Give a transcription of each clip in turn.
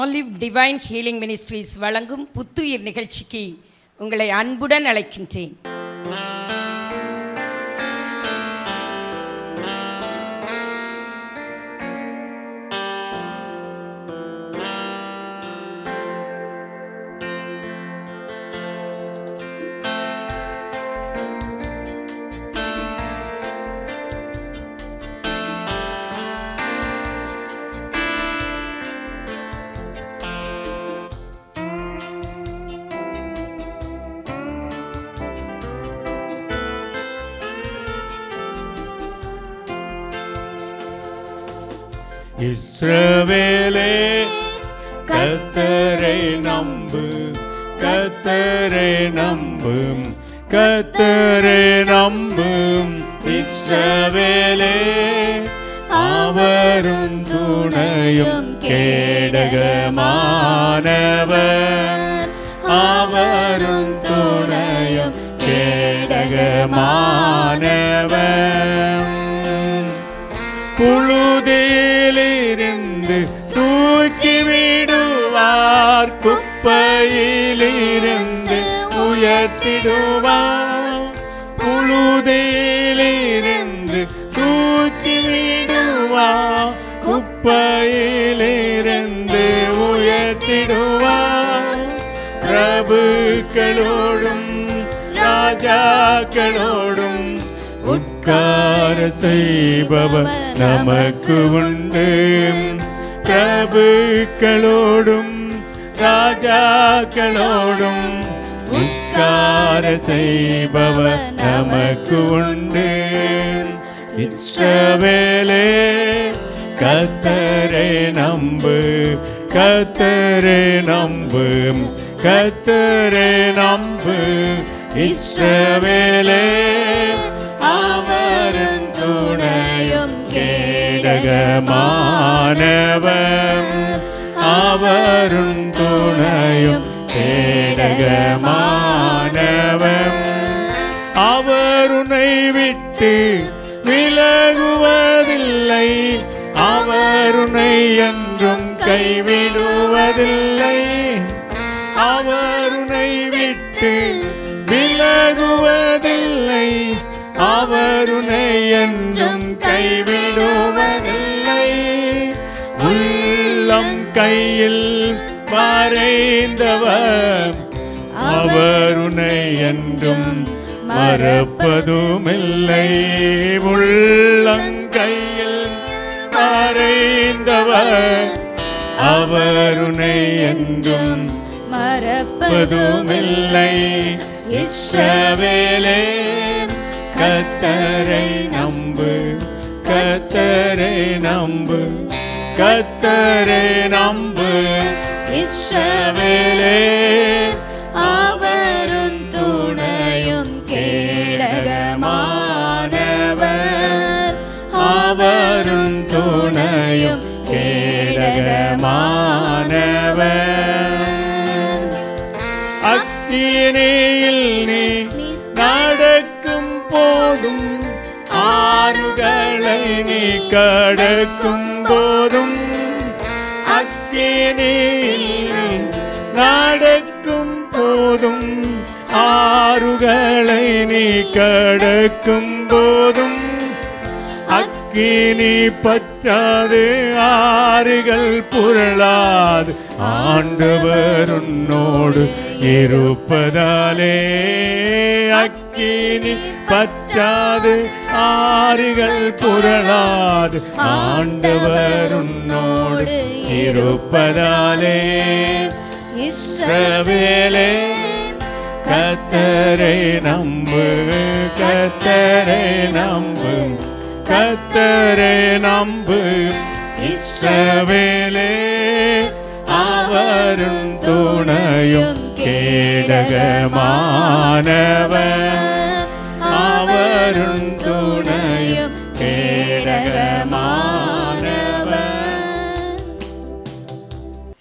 olive divine healing ministries வழங்கும் புத்துயிர் நிகழ்ச்சிக்கு உங்களை அன்புடன் அழைக்கின்றேன் രാജാക്കളോടും ഉത്കാര ചെയ്വവ നമുക്ക് ഉണ്ട് പ്രഭുക്കളോടും രാജാക്കളോടും ഉത്കാര ചെയ്വവ നമുക്ക് ഉണ്ട് ഇസ്രവേലേ கத்தரே நம்பு கத்தரே நம்பு கத்தரே நம்பு ഇഷ്ടവേലേ അവരും തുണയും കേടകമാനവർ അവരും തുണയും കേടകമാനവർ അവരുണை വിട്ട് விலகுவதில்லை அவருனை என்றும் கைவிடுவதில்லை அவருனை விட்டு விலகுவதில்லை அவருனை என்றும் கைவிடுவதில்லை உள்ளம் கையில் மறைந்தவர் அவருனை உன்னை என்றும் மறப்பதுமில்லை உள்ளங்கையில் மறைந்தவர் அவர் உன்னை என்றும் மறப்பதுமில்லை இஸ்ரவேலே கத்தரை நம்பு கத்தரை நம்பு கத்தரை நம்பு இஸ்ரவேலே அவரும் துணையும் கேடகமானவர் அவரும் துணையும் அக்கினி கடக்கும் போதும் அக்கினி நடக்கும் போதும் ஆறுகளை நீ கடக்கும் போதும் அக்கினி பற்றாது ஆறுகள் புரளாது ஆண்டவர் உன்னோடு இருப்பதாலே அக்கினி பற்றாது ஆறுகள் புரளாது ஆண்டவர் உன்னோடு இருப்பதாலே இஸ்ரவேலே கத்தரை நம்பு கத்தரை நம்பு கத்தரே நம்பு இஷ்டவேலே அவரும் துணையும் கேடகமானவ அவரும் துணையும் கேடகமானவ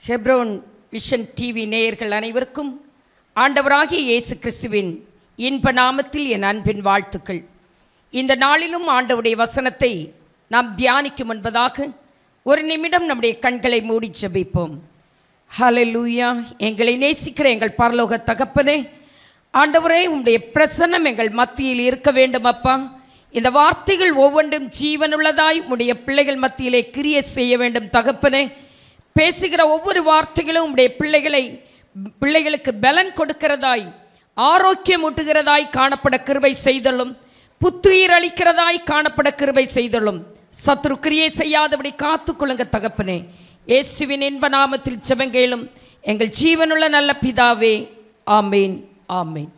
ஹெப்ரோன் விஷன் டிவி நேயர்கள் அனைவருக்கும் ஆண்டவராகிய இயேசு கிறிஸ்துவின் இன்ப நாமத்தில் என் அன்பின் வாழ்த்துக்கள் இந்த நாளிலும் ஆண்டவுடைய வசனத்தை நாம் தியானிக்கும் என்பதாக ஒரு நிமிடம் நம்முடைய கண்களை மூடி ஜபிப்போம் ஹலலூயா எங்களை நேசிக்கிற எங்கள் பரலோக தகப்பனே ஆண்டவரே உங்களுடைய பிரசன்னம் எங்கள் மத்தியில் இருக்க வேண்டும் அப்பா இந்த வார்த்தைகள் ஒவ்வொன்றும் ஜீவனுள்ளதாய் உடைய பிள்ளைகள் மத்தியிலே கிரிய செய்ய வேண்டும் தகப்பனே பேசுகிற ஒவ்வொரு வார்த்தைகளும் உடைய பிள்ளைகளை பிள்ளைகளுக்கு பலன் கொடுக்கிறதாய் ஆரோக்கியம் ஊட்டுகிறதாய் காணப்பட கிருவை செய்தலும் புத்துயிர் அளிக்கிறதாய் காணப்பட கிருபை செய்தலும் சத்ரு கிரியை செய்யாதபடி காத்துக்கொள்ளுங்க தகப்பனே இயேசுவின் இன்ப நாமத்தில் செவங்கேலும் எங்கள் ஜீவனுள்ள நல்ல பிதாவே ஆமேன் ஆமேன்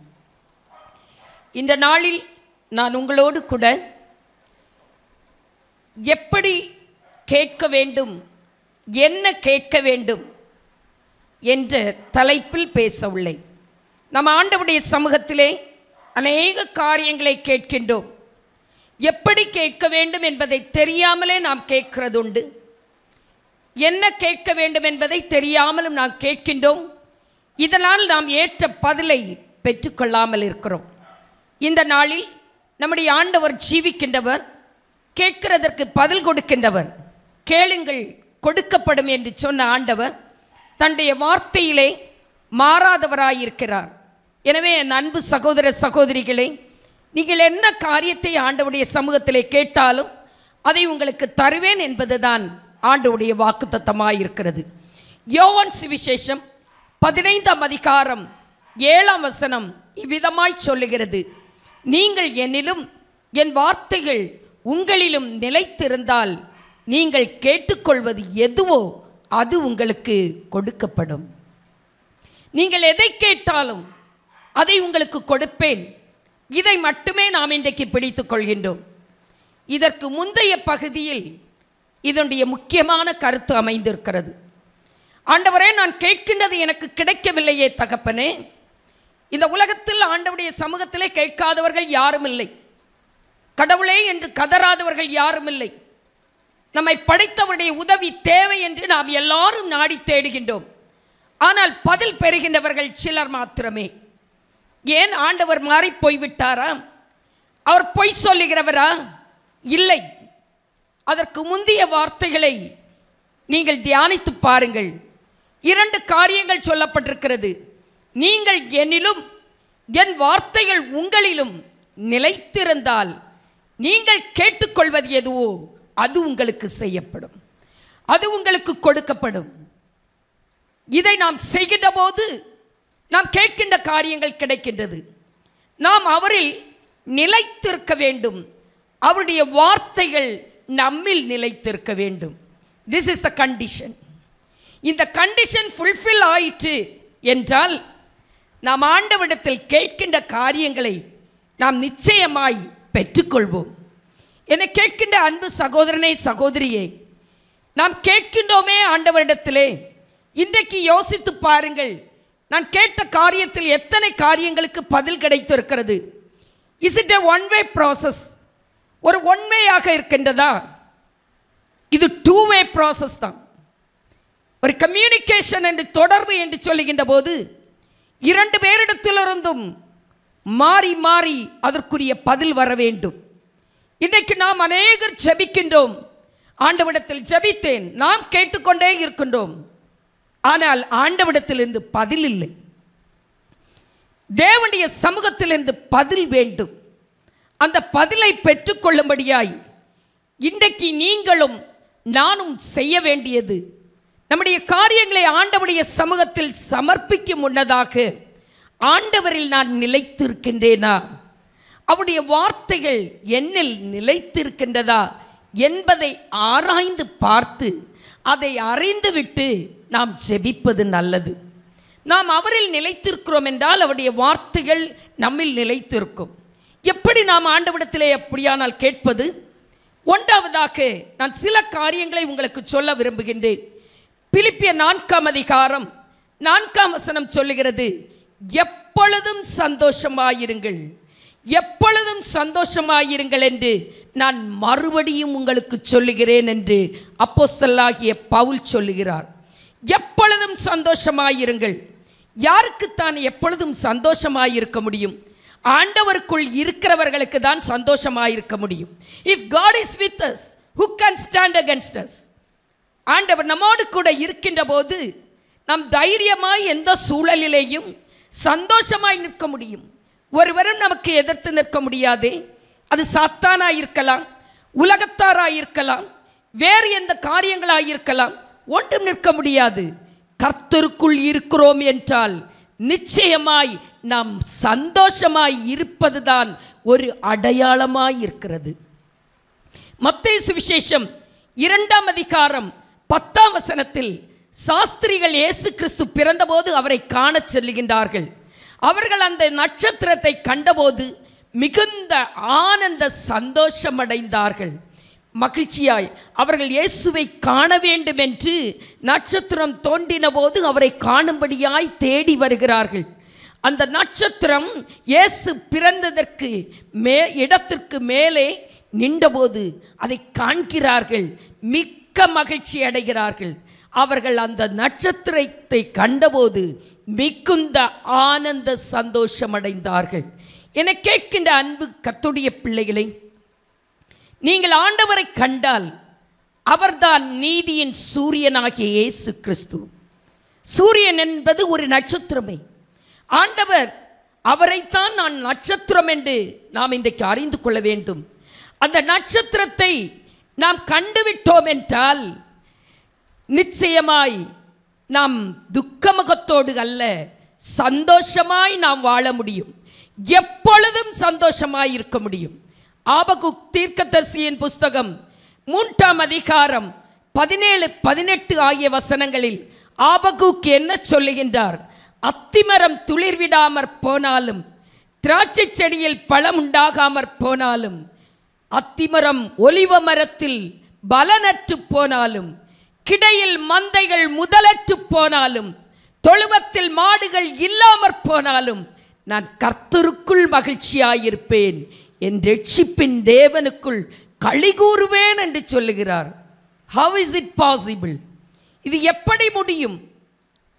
இந்த நாளில் நான் உங்களோடு கூட எப்படி கேட்க வேண்டும் என்ன கேட்க வேண்டும் என்ற தலைப்பில் பேச உள்ளேன் நம்ம ஆண்டவுடைய சமூகத்திலே அநேக காரியங்களை கேட்கின்றோம் எப்படி கேட்க வேண்டும் என்பதை தெரியாமலே நாம் கேட்கிறது உண்டு என்ன கேட்க வேண்டும் என்பதை தெரியாமலும் நாம் கேட்கின்றோம் இதனால் நாம் ஏற்ற பதிலை பெற்றுக்கொள்ளாமல் இருக்கிறோம் இந்த நாளில் நம்முடைய ஆண்டவர் ஜீவிக்கின்றவர் கேட்கிறதற்கு பதில் கொடுக்கின்றவர் கேளுங்கள் கொடுக்கப்படும் என்று சொன்ன ஆண்டவர் தன்னுடைய வார்த்தையிலே மாறாதவராயிருக்கிறார் எனவே என் அன்பு சகோதர சகோதரிகளே நீங்கள் என்ன காரியத்தை ஆண்டவுடைய சமூகத்திலே கேட்டாலும் அதை உங்களுக்கு தருவேன் என்பதுதான் ஆண்டவுடைய வாக்குத்தத்தமாக இருக்கிறது யோவன் சுவிசேஷம் பதினைந்தாம் அதிகாரம் ஏழாம் வசனம் இவ்விதமாய் சொல்லுகிறது நீங்கள் என்னிலும் என் வார்த்தைகள் உங்களிலும் நிலைத்திருந்தால் நீங்கள் கேட்டுக்கொள்வது எதுவோ அது உங்களுக்கு கொடுக்கப்படும் நீங்கள் எதை கேட்டாலும் அதை உங்களுக்கு கொடுப்பேன் இதை மட்டுமே நாம் இன்றைக்கு பிடித்துக் கொள்கின்றோம் இதற்கு முந்தைய பகுதியில் இதனுடைய முக்கியமான கருத்து அமைந்திருக்கிறது ஆண்டவரே நான் கேட்கின்றது எனக்கு கிடைக்கவில்லையே தகப்பனே இந்த உலகத்தில் ஆண்டவுடைய சமூகத்திலே கேட்காதவர்கள் யாரும் இல்லை கடவுளே என்று கதறாதவர்கள் யாரும் இல்லை நம்மை படைத்தவருடைய உதவி தேவை என்று நாம் எல்லாரும் நாடி தேடுகின்றோம் ஆனால் பதில் பெறுகின்றவர்கள் சிலர் மாத்திரமே ஏன் ஆண்டவர் மாறி போய்விட்டாரா அவர் பொய் சொல்லுகிறவரா இல்லை அதற்கு முந்தைய வார்த்தைகளை நீங்கள் தியானித்து பாருங்கள் இரண்டு காரியங்கள் சொல்லப்பட்டிருக்கிறது நீங்கள் என்னிலும் என் வார்த்தைகள் உங்களிலும் நிலைத்திருந்தால் நீங்கள் கேட்டுக்கொள்வது எதுவோ அது உங்களுக்கு செய்யப்படும் அது உங்களுக்கு கொடுக்கப்படும் இதை நாம் செய்கின்ற போது நாம் கேட்கின்ற காரியங்கள் கிடைக்கின்றது நாம் அவரில் நிலைத்திருக்க வேண்டும் அவருடைய வார்த்தைகள் நம்மில் நிலைத்திருக்க வேண்டும் திஸ் இஸ் த கண்டிஷன் இந்த கண்டிஷன் ஃபுல்ஃபில் ஆயிற்று என்றால் நாம் ஆண்டவிடத்தில் கேட்கின்ற காரியங்களை நாம் நிச்சயமாய் பெற்றுக்கொள்வோம் என்னை கேட்கின்ற அன்பு சகோதரனே சகோதரியே நாம் கேட்கின்றோமே ஆண்டவரிடத்திலே இன்றைக்கு யோசித்து பாருங்கள் நான் கேட்ட காரியத்தில் எத்தனை காரியங்களுக்கு பதில் கிடைத்திருக்கிறது is it a one way process ஒரு ஒன் இருக்கின்றதா இது டூ வே ப்ராசஸ் தான் ஒரு கம்யூனிகேஷன் என்று தொடர்பு என்று சொல்லுகின்ற போது இரண்டு பேரிடத்திலிருந்தும் மாறி மாறி அதற்குரிய பதில் வர வேண்டும் இன்றைக்கு நாம் அநேகர் ஜபிக்கின்றோம் ஆண்டவிடத்தில் ஜபித்தேன் நாம் கேட்டுக்கொண்டே இருக்கின்றோம் ஆனால் ஆண்டவிடத்திலிருந்து பதில் இல்லை தேவனுடைய சமூகத்திலிருந்து பதில் வேண்டும் அந்த பதிலை பெற்றுக்கொள்ளும்படியாய் இன்றைக்கு நீங்களும் நானும் செய்ய வேண்டியது நம்முடைய காரியங்களை ஆண்டவுடைய சமூகத்தில் சமர்ப்பிக்கும் முன்னதாக ஆண்டவரில் நான் நிலைத்திருக்கின்றேனா அவருடைய வார்த்தைகள் என்னில் நிலைத்திருக்கின்றதா என்பதை ஆராய்ந்து பார்த்து அதை அறிந்துவிட்டு நாம் ஜெபிப்பது நல்லது நாம் அவரில் நிலைத்திருக்கிறோம் என்றால் அவருடைய வார்த்தைகள் நம்மில் நிலைத்திருக்கும் எப்படி நாம் ஆண்டவிடத்திலே அப்படியானால் கேட்பது ஒன்றாவதாக நான் சில காரியங்களை உங்களுக்கு சொல்ல விரும்புகின்றேன் பிலிப்பிய நான்காம் அதிகாரம் நான்காம் வசனம் சொல்லுகிறது எப்பொழுதும் சந்தோஷமாயிருங்கள் எப்பொழுதும் சந்தோஷமாயிருங்கள் என்று நான் மறுபடியும் உங்களுக்கு சொல்லுகிறேன் என்று அப்போஸ்தல்லாகிய பவுல் சொல்லுகிறார் எப்பொழுதும் சந்தோஷமாயிருங்கள் யாருக்குத்தான் எப்பொழுதும் சந்தோஷமாயிருக்க முடியும் ஆண்டவருக்குள் இருக்கிறவர்களுக்கு தான் சந்தோஷமாயிருக்க முடியும் if God is with us who can stand against us ஆண்டவர் நம்மோடு கூட இருக்கின்ற போது நம் தைரியமாய் எந்த சூழலிலேயும் சந்தோஷமாய் நிற்க முடியும் ஒருவரும் நமக்கு எதிர்த்து நிற்க முடியாதே அது சாத்தானாக இருக்கலாம் வேறு எந்த காரியங்களாக இருக்கலாம் ஒன்றும் நிற்க முடியாது கர்த்தருக்குள் இருக்கிறோம் என்றால் நிச்சயமாய் நாம் சந்தோஷமாய் இருப்பதுதான் ஒரு அடையாளமாய் இருக்கிறது மத்திய சுவிசேஷம் இரண்டாம் அதிகாரம் பத்தாம் வசனத்தில் சாஸ்திரிகள் இயேசு கிறிஸ்து பிறந்தபோது அவரை காணச் செல்லுகின்றார்கள் அவர்கள் அந்த நட்சத்திரத்தை கண்டபோது மிகுந்த ஆனந்த சந்தோஷமடைந்தார்கள் மகிழ்ச்சியாய் அவர்கள் இயேசுவை காண வேண்டும் என்று நட்சத்திரம் தோன்றின போது அவரை காணும்படியாய் தேடி வருகிறார்கள் அந்த நட்சத்திரம் இயேசு பிறந்ததற்கு மே இடத்திற்கு மேலே நின்றபோது அதை காண்கிறார்கள் மிக்க மகிழ்ச்சி அடைகிறார்கள் அவர்கள் அந்த நட்சத்திரத்தை கண்டபோது மிகுந்த ஆனந்த சந்தோஷமடைந்தார்கள் என கேட்கின்ற அன்பு கத்துடைய பிள்ளைகளை நீங்கள் ஆண்டவரை கண்டால் அவர்தான் நீதியின் சூரியனாகிய இயேசு கிறிஸ்து சூரியன் என்பது ஒரு நட்சத்திரமே ஆண்டவர் அவரைத்தான் நான் நட்சத்திரம் என்று நாம் இன்றைக்கு அறிந்து கொள்ள வேண்டும் அந்த நட்சத்திரத்தை நாம் கண்டுவிட்டோம் என்றால் நிச்சயமாய் நாம் துக்கமுகத்தோடு அல்ல சந்தோஷமாய் நாம் வாழ முடியும் எப்பொழுதும் சந்தோஷமாய் இருக்க முடியும் ஆபகு தீர்க்கதர்சியின் புஸ்தகம் மூன்றாம் அதிகாரம் பதினேழு பதினெட்டு ஆகிய வசனங்களில் ஆபகுக்கு என்ன சொல்லுகின்றார் அத்திமரம் துளிர்விடாமற் போனாலும் திராட்சை செடியில் பழம் உண்டாகாமற் போனாலும் அத்திமரம் ஒலிவ மரத்தில் பலனற்று போனாலும் கிடையில் மந்தைகள் முதலற்று போனாலும் தொழுவத்தில் மாடுகள் இல்லாமற் போனாலும் நான் கர்த்தருக்குள் மகிழ்ச்சியாயிருப்பேன் என் ரட்சிப்பின் தேவனுக்குள் களி கூறுவேன் என்று சொல்லுகிறார் ஹவ் இஸ் இட் பாசிபிள் இது எப்படி முடியும்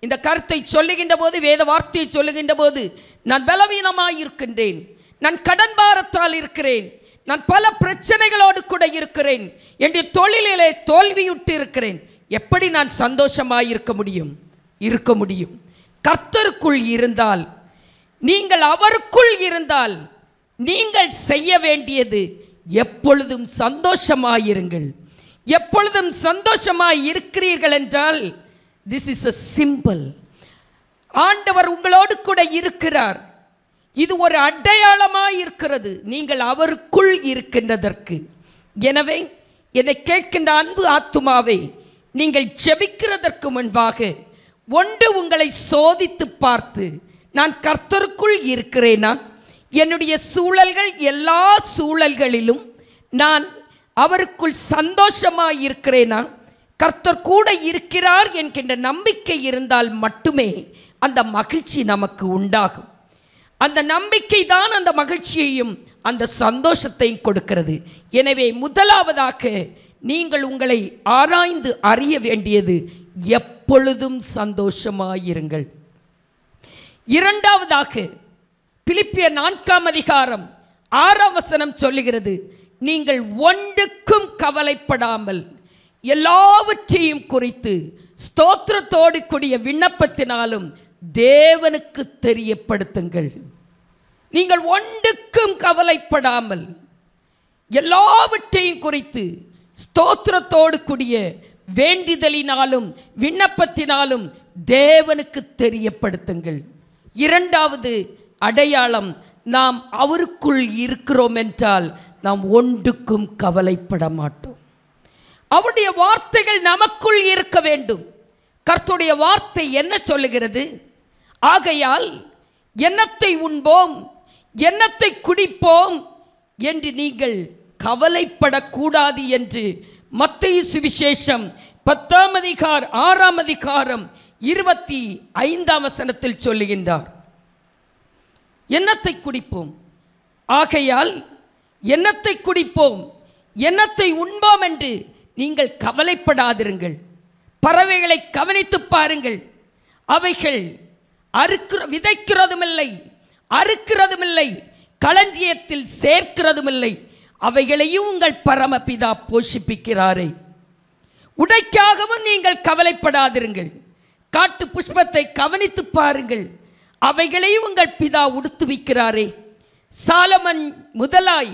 இந்த கருத்தை சொல்லுகின்ற போது வேத வார்த்தையை சொல்லுகின்ற போது நான் பலவீனமாக இருக்கின்றேன் நான் கடன் பாரத்தால் இருக்கிறேன் நான் பல பிரச்சனைகளோடு கூட இருக்கிறேன் என்ற தொழிலிலே தோல்வியுட்டு இருக்கிறேன் எப்படி நான் சந்தோஷமாக இருக்க முடியும் இருக்க முடியும் கர்த்தருக்குள் இருந்தால் நீங்கள் அவருக்குள் இருந்தால் நீங்கள் செய்ய வேண்டியது எப்பொழுதும் சந்தோஷமாயிருங்கள் எப்பொழுதும் சந்தோஷமாய் இருக்கிறீர்கள் என்றால் திஸ் இஸ் அ சிம்பிள் ஆண்டவர் உங்களோடு கூட இருக்கிறார் இது ஒரு அடையாளமாக இருக்கிறது நீங்கள் அவருக்குள் இருக்கின்றதற்கு எனவே என்னை கேட்கின்ற அன்பு ஆத்துமாவை நீங்கள் ஜெபிக்கிறதற்கு முன்பாக ஒன்று உங்களை சோதித்து பார்த்து நான் கர்த்தருக்குள் இருக்கிறேனா என்னுடைய சூழல்கள் எல்லா சூழல்களிலும் நான் அவருக்குள் சந்தோஷமாக இருக்கிறேனா கர்த்தர் கூட இருக்கிறார் என்கின்ற நம்பிக்கை இருந்தால் மட்டுமே அந்த மகிழ்ச்சி நமக்கு உண்டாகும் அந்த நம்பிக்கை தான் அந்த மகிழ்ச்சியையும் அந்த சந்தோஷத்தையும் கொடுக்கிறது எனவே முதலாவதாக நீங்கள் உங்களை ஆராய்ந்து அறிய வேண்டியது எப்பொழுதும் சந்தோஷமாயிருங்கள் இரண்டாவதாக பிலிப்பிய நான்காம் அதிகாரம் ஆறாம் வசனம் சொல்லுகிறது நீங்கள் ஒன்றுக்கும் கவலைப்படாமல் எல்லாவற்றையும் குறித்து ஸ்தோத்திரத்தோடு கூடிய விண்ணப்பத்தினாலும் தேவனுக்கு தெரியப்படுத்துங்கள் நீங்கள் ஒன்றுக்கும் கவலைப்படாமல் எல்லாவற்றையும் குறித்து ஸ்தோத்திரத்தோடு கூடிய வேண்டுதலினாலும் விண்ணப்பத்தினாலும் தேவனுக்கு தெரியப்படுத்துங்கள் இரண்டாவது அடையாளம் நாம் அவருக்குள் இருக்கிறோம் என்றால் நாம் ஒன்றுக்கும் கவலைப்பட மாட்டோம் அவருடைய வார்த்தைகள் நமக்குள் இருக்க வேண்டும் கர்த்துடைய வார்த்தை என்ன சொல்லுகிறது ஆகையால் எண்ணத்தை உண்போம் எண்ணத்தை குடிப்போம் என்று நீங்கள் கவலைப்படக்கூடாது என்று மத்திய சுவிசேஷம் பத்தாம் அதிகார் ஆறாம் அதிகாரம் இருபத்தி ஐந்தாம் வசனத்தில் சொல்லுகின்றார் எண்ணத்தை குடிப்போம் ஆகையால் எண்ணத்தை குடிப்போம் எண்ணத்தை உண்போம் என்று நீங்கள் கவலைப்படாதிருங்கள் பறவைகளை கவனித்து பாருங்கள் அவைகள் அறுக்கிற விதைக்கிறதும் இல்லை அறுக்கிறதும் இல்லை களஞ்சியத்தில் சேர்க்கிறதும் இல்லை அவைகளையும் உங்கள் பரமபிதா போஷிப்பிக்கிறாரே உடைக்காகவும் நீங்கள் கவலைப்படாதிருங்கள் காட்டு புஷ்பத்தை கவனித்து பாருங்கள் அவைகளை உங்கள் பிதா உடுத்து வைக்கிறாரே சாலமன் முதலாய்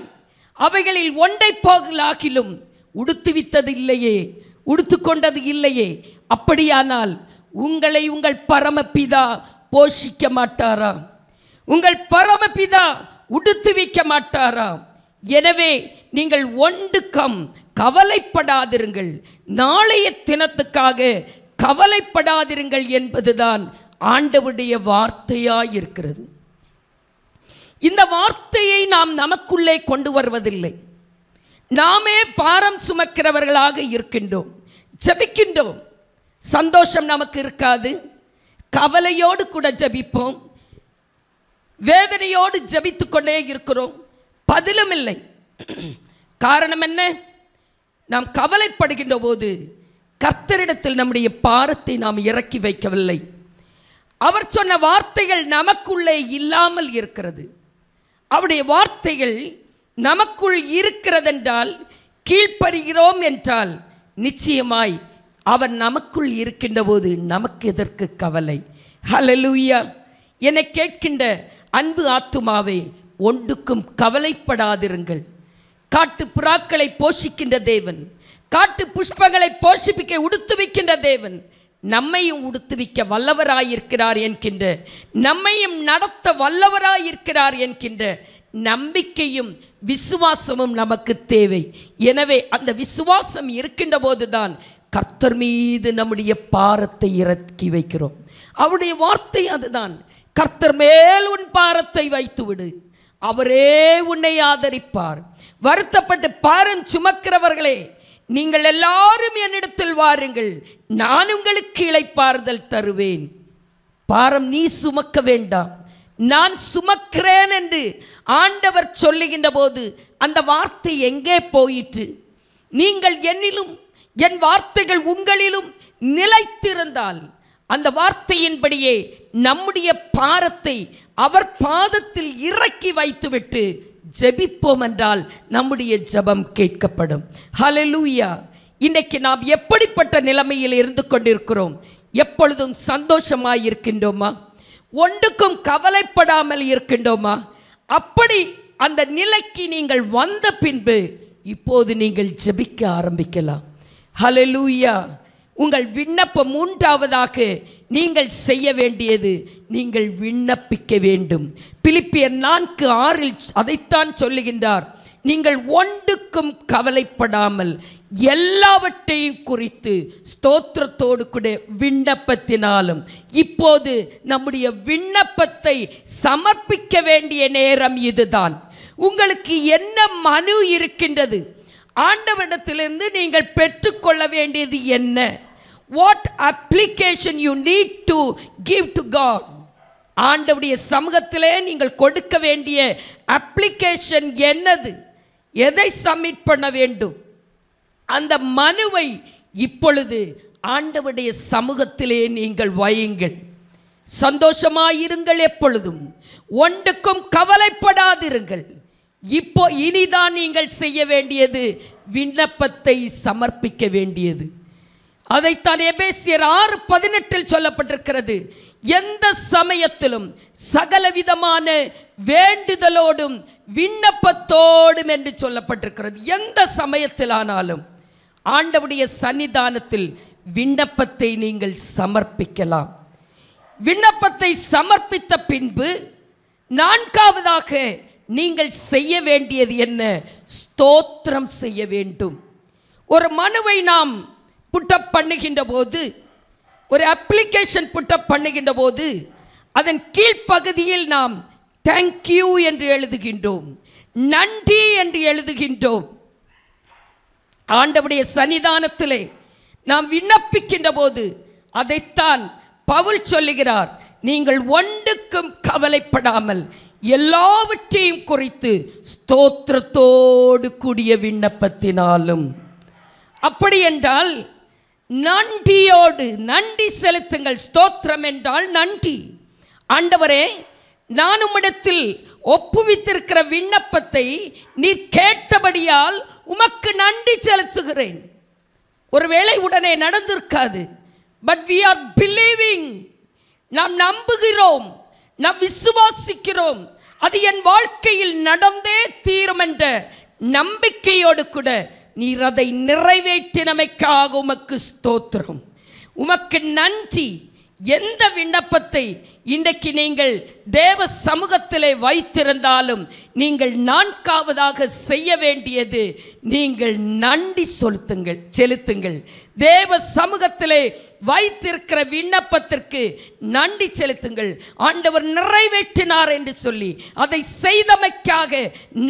அவைகளில் ஒன்றை போகலாகிலும் வித்தது இல்லையே உடுத்து கொண்டது இல்லையே அப்படியானால் உங்களை உங்கள் பரமபிதா போஷிக்க மாட்டாரா உங்கள் பரமபிதா வைக்க மாட்டாரா எனவே நீங்கள் ஒன்றுக்கம் கவலைப்படாதிருங்கள் நாளைய தினத்துக்காக கவலைப்படாதிருங்கள் என்பதுதான் ஆண்டவுடைய வார்த்தையாக இருக்கிறது இந்த வார்த்தையை நாம் நமக்குள்ளே கொண்டு வருவதில்லை நாமே பாரம் சுமக்கிறவர்களாக இருக்கின்றோம் ஜபிக்கின்றோம் சந்தோஷம் நமக்கு இருக்காது கவலையோடு கூட ஜபிப்போம் வேதனையோடு ஜபித்து கொண்டே இருக்கிறோம் பதிலும் இல்லை காரணம் என்ன நாம் கவலைப்படுகின்ற போது கர்த்தரிடத்தில் நம்முடைய பாரத்தை நாம் இறக்கி வைக்கவில்லை அவர் சொன்ன வார்த்தைகள் நமக்குள்ளே இல்லாமல் இருக்கிறது அவருடைய வார்த்தைகள் நமக்குள் இருக்கிறதென்றால் கீழ்ப்படுகிறோம் என்றால் நிச்சயமாய் அவர் நமக்குள் இருக்கின்ற போது நமக்கு எதற்கு கவலை ஹலலூயா என கேட்கின்ற அன்பு ஆத்துமாவே ஒன்றுக்கும் கவலைப்படாதிருங்கள் காட்டு புறாக்களை போஷிக்கின்ற தேவன் காட்டு புஷ்பங்களை போஷிப்பிக்க உடுத்து வைக்கின்ற தேவன் நம்மையும் உடுத்துவிக்க வல்லவராயிருக்கிறார் என்கின்ற நம்மையும் நடத்த வல்லவராயிருக்கிறார் என்கின்ற நம்பிக்கையும் விசுவாசமும் நமக்கு தேவை எனவே அந்த விசுவாசம் இருக்கின்ற போதுதான் கர்த்தர் மீது நம்முடைய பாரத்தை இறக்கி வைக்கிறோம் அவருடைய வார்த்தை அதுதான் கர்த்தர் மேல் உன் பாரத்தை வைத்துவிடு அவரே உன்னை ஆதரிப்பார் வருத்தப்பட்டு பாரம் சுமக்கிறவர்களே நீங்கள் எல்லாரும் என்னிடத்தில் வாருங்கள் நான் உங்களுக்கு இழைப்பாறுதல் தருவேன் பாரம் நீ சுமக்க வேண்டாம் நான் சுமக்கிறேன் என்று ஆண்டவர் சொல்லுகின்ற போது அந்த வார்த்தை எங்கே போயிற்று நீங்கள் என்னிலும் என் வார்த்தைகள் உங்களிலும் நிலைத்திருந்தால் அந்த வார்த்தையின்படியே நம்முடைய பாரத்தை அவர் பாதத்தில் இறக்கி வைத்துவிட்டு ஜெபிப்போம் என்றால் நம்முடைய ஜபம் கேட்கப்படும் ஹலலூயா இன்னைக்கு நாம் எப்படிப்பட்ட நிலைமையில் இருந்து கொண்டிருக்கிறோம் எப்பொழுதும் சந்தோஷமாக இருக்கின்றோமா ஒன்றுக்கும் கவலைப்படாமல் இருக்கின்றோமா அப்படி அந்த நிலைக்கு நீங்கள் வந்த பின்பு இப்போது நீங்கள் ஜெபிக்க ஆரம்பிக்கலாம் ஹலலூயா உங்கள் விண்ணப்பம் மூன்றாவதாக நீங்கள் செய்ய வேண்டியது நீங்கள் விண்ணப்பிக்க வேண்டும் பிலிப்பியர் நான்கு ஆறில் அதைத்தான் சொல்லுகின்றார் நீங்கள் ஒன்றுக்கும் கவலைப்படாமல் எல்லாவற்றையும் குறித்து ஸ்தோத்திரத்தோடு கூட விண்ணப்பத்தினாலும் இப்போது நம்முடைய விண்ணப்பத்தை சமர்ப்பிக்க வேண்டிய நேரம் இதுதான் உங்களுக்கு என்ன மனு இருக்கின்றது ஆண்டவனத்திலிருந்து நீங்கள் பெற்றுக்கொள்ள வேண்டியது என்ன what application you need to give to God ஆண்டவுடைய சமூகத்திலே நீங்கள் கொடுக்க வேண்டிய அப்ளிகேஷன் என்னது எதை சப்மிட் பண்ண வேண்டும் அந்த மனுவை இப்பொழுது ஆண்டவுடைய சமூகத்திலே நீங்கள் வையுங்கள் சந்தோஷமாயிருங்கள் எப்பொழுதும் ஒன்றுக்கும் கவலைப்படாதிருங்கள் இப்போ இனிதான் நீங்கள் செய்ய வேண்டியது விண்ணப்பத்தை சமர்ப்பிக்க வேண்டியது அதைத்தான் எபேசியர் ஆறு பதினெட்டில் சொல்லப்பட்டிருக்கிறது எந்த சமயத்திலும் சகலவிதமான வேண்டுதலோடும் விண்ணப்பத்தோடும் என்று சொல்லப்பட்டிருக்கிறது எந்த சமயத்திலானாலும் ஆண்டவுடைய சன்னிதானத்தில் விண்ணப்பத்தை நீங்கள் சமர்ப்பிக்கலாம் விண்ணப்பத்தை சமர்ப்பித்த பின்பு நான்காவதாக நீங்கள் செய்ய வேண்டியது என்ன ஸ்தோத்திரம் செய்ய வேண்டும் ஒரு மனுவை நாம் புட்டப் பண்ணுகின்ற போது ஒரு அப்ளிகேஷன் புட்டப் பண்ணுகின்ற போது அதன் கீழ்ப்பகுதியில் நாம் தேங்க்யூ என்று எழுதுகின்றோம் நன்றி என்று எழுதுகின்றோம் ஆண்டவுடைய சன்னிதானத்திலே நாம் விண்ணப்பிக்கின்ற போது அதைத்தான் பவுல் சொல்லுகிறார் நீங்கள் ஒன்றுக்கும் கவலைப்படாமல் எல்லாவற்றையும் குறித்து ஸ்தோத்திரத்தோடு கூடிய விண்ணப்பத்தினாலும் அப்படி என்றால் நன்றியோடு நன்றி செலுத்துங்கள் ஸ்தோத்திரம் என்றால் நன்றி ஆண்டவரே நான் உம்மிடத்தில் ஒப்புவித்திருக்கிற விண்ணப்பத்தை நீ கேட்டபடியால் உமக்கு நன்றி செலுத்துகிறேன் ஒருவேளை உடனே நடந்திருக்காது பட் வி ஆர் பிலீவிங் நாம் நம்புகிறோம் நாம் விசுவாசிக்கிறோம் அது என் வாழ்க்கையில் நடந்தே தீரும் என்ற நம்பிக்கையோடு கூட நீர் அதை நிறைவேற்றினமைக்காக உமக்கு ஸ்தோத்திரம் உமக்கு நன்றி எந்த விண்ணப்பத்தை இன்றைக்கு நீங்கள் தேவ சமூகத்திலே வைத்திருந்தாலும் நீங்கள் நான்காவதாக செய்ய வேண்டியது நீங்கள் நன்றி சொலுத்துங்கள் செலுத்துங்கள் தேவ சமூகத்திலே வைத்திருக்கிற விண்ணப்பத்திற்கு நன்றி செலுத்துங்கள் ஆண்டவர் நிறைவேற்றினார் என்று சொல்லி அதை செய்தமைக்காக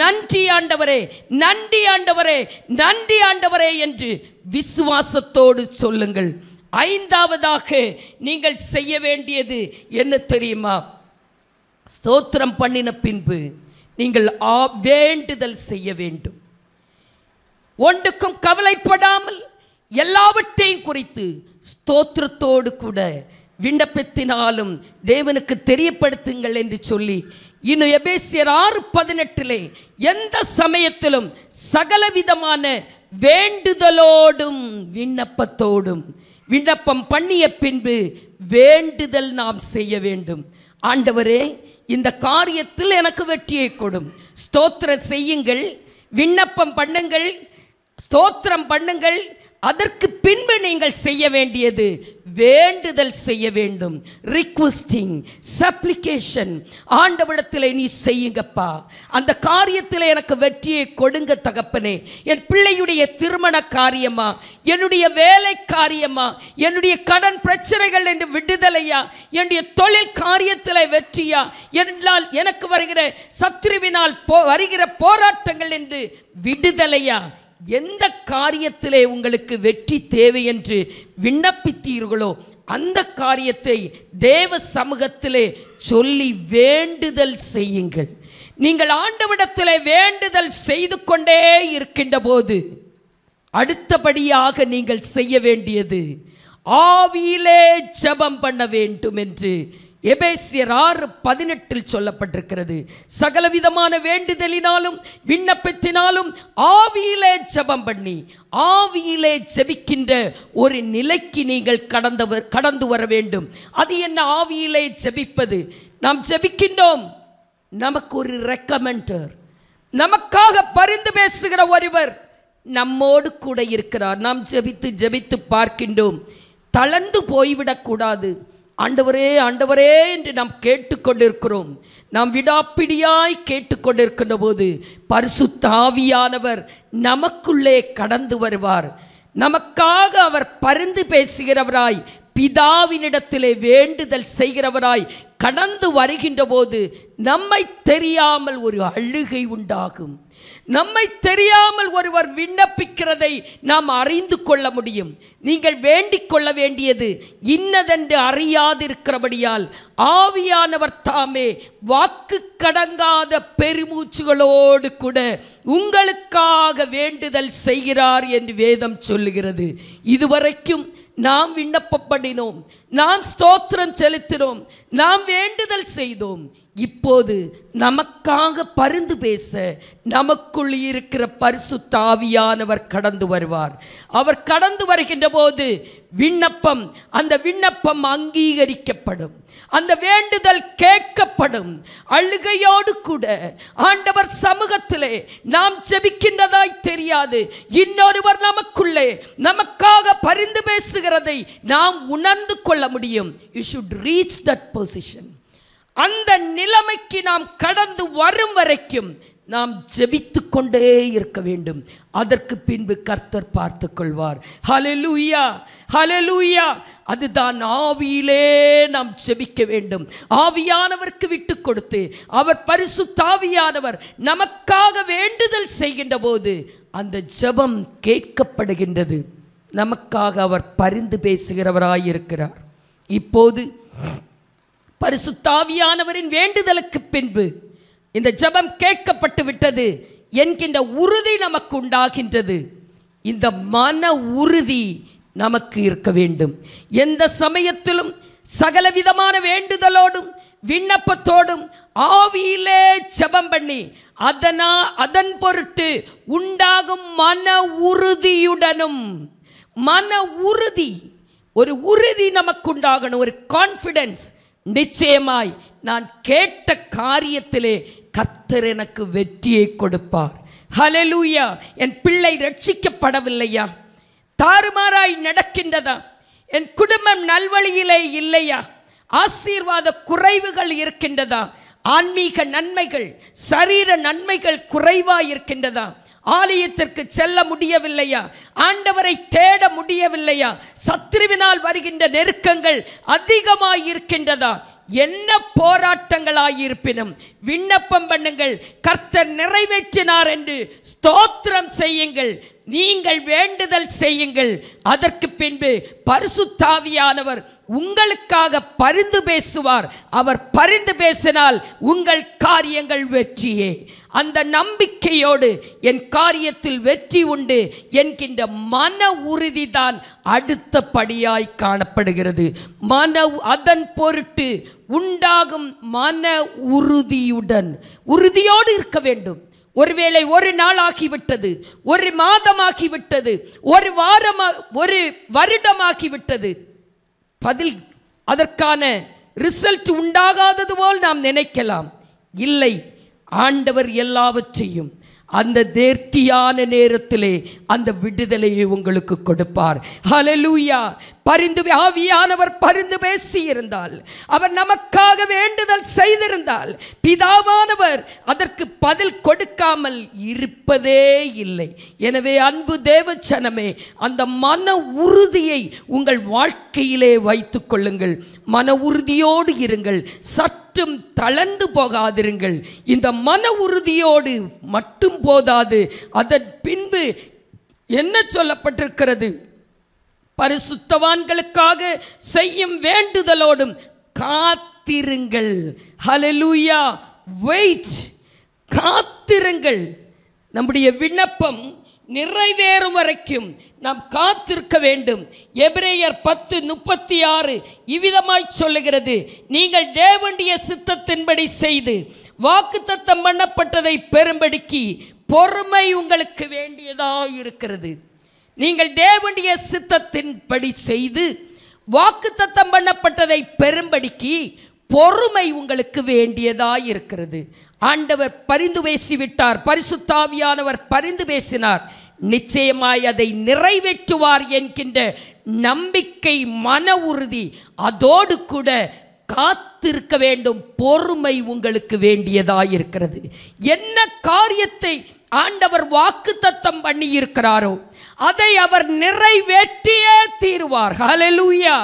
நன்றி ஆண்டவரே நன்றி ஆண்டவரே நன்றி ஆண்டவரே என்று விசுவாசத்தோடு சொல்லுங்கள் ஐந்தாவதாக நீங்கள் செய்ய வேண்டியது என்ன தெரியுமா ஸ்தோத்திரம் பண்ணின பின்பு நீங்கள் ஆ வேண்டுதல் செய்ய வேண்டும் ஒன்றுக்கும் கவலைப்படாமல் எல்லாவற்றையும் குறித்து ஸ்தோத்திரத்தோடு கூட விண்ணப்பத்தினாலும் தேவனுக்கு தெரியப்படுத்துங்கள் என்று சொல்லி இன்னும் எபேசியர் ஆறு பதினெட்டிலே எந்த சமயத்திலும் சகலவிதமான வேண்டுதலோடும் விண்ணப்பத்தோடும் விண்ணப்பம் பண்ணிய பின்பு வேண்டுதல் நாம் செய்ய வேண்டும் ஆண்டவரே இந்த காரியத்தில் எனக்கு வெற்றியை கொடும் ஸ்தோத்திர செய்யுங்கள் விண்ணப்பம் பண்ணுங்கள் ஸ்தோத்திரம் பண்ணுங்கள் அதற்கு பின்பு நீங்கள் செய்ய வேண்டியது வேண்டுதல் செய்ய வேண்டும் ரிக்வஸ்டிங் சப்ளிகேஷன் ஆண்டவிடத்தில் நீ செய்யுங்கப்பா அந்த காரியத்தில் எனக்கு வெற்றியை கொடுங்க தகப்பனே என் பிள்ளையுடைய திருமண காரியமா என்னுடைய வேலை காரியமா என்னுடைய கடன் பிரச்சனைகள் என்று விடுதலையா என்னுடைய தொழில் காரியத்தில் வெற்றியா என்னால் எனக்கு வருகிற சத்ருவினால் போ வருகிற போராட்டங்கள் என்று விடுதலையா எந்த காரியத்திலே உங்களுக்கு வெற்றி தேவை என்று விண்ணப்பித்தீர்களோ அந்த காரியத்தை தேவ சமூகத்திலே சொல்லி வேண்டுதல் செய்யுங்கள் நீங்கள் ஆண்டவிடத்தில் வேண்டுதல் செய்து கொண்டே இருக்கின்ற போது அடுத்தபடியாக நீங்கள் செய்ய வேண்டியது ஆவியிலே ஜபம் பண்ண வேண்டும் என்று எபேசியர் ஆறு பதினெட்டில் சொல்லப்பட்டிருக்கிறது சகலவிதமான வேண்டுதலினாலும் விண்ணப்பத்தினாலும் ஆவியிலே ஜபம் பண்ணி ஆவியிலே ஜபிக்கின்ற ஒரு நிலைக்கு நீங்கள் கடந்தவர் கடந்து வர வேண்டும் அது என்ன ஆவியிலே ஜபிப்பது நாம் ஜபிக்கின்றோம் நமக்கு ஒரு ரெக்கமெண்டர் நமக்காக பரிந்து பேசுகிற ஒருவர் நம்மோடு கூட இருக்கிறார் நாம் ஜெபித்து ஜபித்து பார்க்கின்றோம் தளர்ந்து போய்விடக்கூடாது ஆண்டவரே ஆண்டவரே என்று நாம் கேட்டுக்கொண்டிருக்கிறோம் நாம் விடாப்பிடியாய் கேட்டுக்கொண்டிருக்கின்ற போது தாவியானவர் நமக்குள்ளே கடந்து வருவார் நமக்காக அவர் பருந்து பேசுகிறவராய் பிதாவினிடத்திலே வேண்டுதல் செய்கிறவராய் கடந்து வருகின்ற போது நம்மை தெரியாமல் ஒரு அழுகை உண்டாகும் நம்மை தெரியாமல் ஒருவர் விண்ணப்பிக்கிறதை நாம் அறிந்து கொள்ள முடியும் நீங்கள் வேண்டிக் கொள்ள வேண்டியது இன்னதென்று அறியாதிருக்கிறபடியால் ஆவியானவர் தாமே வாக்கு கடங்காத பெருமூச்சுகளோடு கூட உங்களுக்காக வேண்டுதல் செய்கிறார் என்று வேதம் சொல்லுகிறது இதுவரைக்கும் நாம் விண்ணப்பப்படினோம் நாம் ஸ்தோத்திரம் செலுத்தினோம் நாம் வேண்டுதல் செய்தோம் இப்போது நமக்காக பருந்து பேச நமக்குள் இருக்கிற பரிசு தாவியானவர் கடந்து வருவார் அவர் கடந்து வருகின்ற போது விண்ணப்பம் அந்த விண்ணப்பம் அங்கீகரிக்கப்படும் அந்த வேண்டுதல் கேட்கப்படும் அழுகையோடு கூட ஆண்டவர் சமூகத்திலே நாம் செபிக்கின்றதாய் தெரியாது இன்னொருவர் நமக்குள்ளே நமக்காக பரிந்து பேசுகிறதை நாம் உணர்ந்து கொள்ள முடியும் you should reach that position அந்த நிலைமைக்கு நாம் கடந்து வரும் வரைக்கும் நாம் ஜெபித்து கொண்டே இருக்க வேண்டும் அதற்கு பின்பு கர்த்தர் பார்த்து கொள்வார் ஹலலூயா ஹலலூயா அதுதான் ஆவியிலே நாம் ஜெபிக்க வேண்டும் ஆவியானவருக்கு விட்டு கொடுத்து அவர் பரிசு தாவியானவர் நமக்காக வேண்டுதல் செய்கின்ற போது அந்த ஜெபம் கேட்கப்படுகின்றது நமக்காக அவர் பரிந்து பேசுகிறவராயிருக்கிறார் இப்போது பரிசுத்தாவியானவரின் வேண்டுதலுக்கு பின்பு இந்த ஜபம் கேட்கப்பட்டு விட்டது என்கின்ற உறுதி நமக்கு உண்டாகின்றது இந்த மன உறுதி நமக்கு இருக்க வேண்டும் எந்த சமயத்திலும் சகலவிதமான வேண்டுதலோடும் விண்ணப்பத்தோடும் ஆவியிலே ஜபம் பண்ணி அதனா அதன் பொருட்டு உண்டாகும் மன உறுதியுடனும் மன உறுதி ஒரு உறுதி நமக்கு உண்டாகணும் ஒரு கான்ஃபிடென்ஸ் நிச்சயமாய் நான் கேட்ட காரியத்திலே கத்தர் எனக்கு வெற்றியை கொடுப்பார் ஹலலூயா என் பிள்ளை ரட்சிக்கப்படவில்லையா தாறுமாறாய் நடக்கின்றதா என் குடும்பம் நல்வழியிலே இல்லையா ஆசீர்வாத குறைவுகள் இருக்கின்றதா ஆன்மீக நன்மைகள் சரீர நன்மைகள் குறைவாய் இருக்கின்றதா ஆலயத்திற்கு செல்ல முடியவில்லையா ஆண்டவரை தேட முடியவில்லையா சத்ருவினால் வருகின்ற நெருக்கங்கள் அதிகமாயிருக்கின்றதா என்ன போராட்டங்களாயிருப்பினும் விண்ணப்பம் பண்ணுங்கள் கர்த்தர் நிறைவேற்றினார் என்று ஸ்தோத்திரம் செய்யுங்கள் நீங்கள் வேண்டுதல் செய்யுங்கள் அதற்கு பின்பு பரிசுத்தாவியானவர் உங்களுக்காக பரிந்து பேசுவார் அவர் பரிந்து பேசினால் உங்கள் காரியங்கள் வெற்றியே அந்த நம்பிக்கையோடு என் காரியத்தில் வெற்றி உண்டு என்கின்ற மன உறுதி தான் அடுத்த படியாய் காணப்படுகிறது மன அதன் பொருட்டு உண்டாகும் மன உறுதியுடன் உறுதியோடு இருக்க வேண்டும் ஒருவேளை ஒரு நாள் ஆகிவிட்டது ஒரு மாதமாகிவிட்டது ஒரு வாரமாக ஒரு வருடமாகிவிட்டது பதில் அதற்கான ரிசல்ட் உண்டாகாதது போல் நாம் நினைக்கலாம் இல்லை ஆண்டவர் எல்லாவற்றையும் அந்த தேர்த்தியான நேரத்திலே அந்த விடுதலையை உங்களுக்கு கொடுப்பார் ஹலலூயா பரிந்து ஆவியானவர் பரிந்து பேசியிருந்தால் அவர் நமக்காக வேண்டுதல் செய்திருந்தால் பிதாவானவர் அதற்கு பதில் கொடுக்காமல் இருப்பதே இல்லை எனவே அன்பு தேவச்சனமே அந்த மன உறுதியை உங்கள் வாழ்க்கையிலே வைத்து கொள்ளுங்கள் மன உறுதியோடு இருங்கள் சற்றும் தளர்ந்து போகாதிருங்கள் இந்த மன உறுதியோடு மட்டும் போதாது அதன் பின்பு என்ன சொல்லப்பட்டிருக்கிறது பரிசுத்தவான்களுக்காக செய்யும் வேண்டுதலோடும் காத்திருங்கள் ஹலலூயா வெயிட் காத்திருங்கள் நம்முடைய விண்ணப்பம் நிறைவேறும் வரைக்கும் நாம் காத்திருக்க வேண்டும் எபிரேயர் பத்து முப்பத்தி ஆறு இவ்விதமாய் சொல்லுகிறது நீங்கள் தேவண்டிய சித்தத்தின்படி செய்து வாக்குத்தத்தம் பண்ணப்பட்டதை பெரும்படிக்கு பொறுமை உங்களுக்கு வேண்டியதாக இருக்கிறது நீங்கள் தேவனுடைய சித்தத்தின்படி செய்து வாக்கு தத்தம் பண்ணப்பட்டதை பெரும்படிக்கு பொறுமை உங்களுக்கு வேண்டியதாக இருக்கிறது ஆண்டவர் பரிந்து பேசிவிட்டார் பரிசுத்தாவியானவர் பரிந்து பேசினார் நிச்சயமாய் அதை நிறைவேற்றுவார் என்கின்ற நம்பிக்கை மன உறுதி அதோடு கூட காத்திருக்க வேண்டும் பொறுமை உங்களுக்கு வேண்டியதாக இருக்கிறது என்ன காரியத்தை ஆண்டவர் வாக்கு தத்தம் பண்ணியிருக்கிறாரோ அதை அவர் நிறைவேற்றியே தீர்வார் ஹலலூயா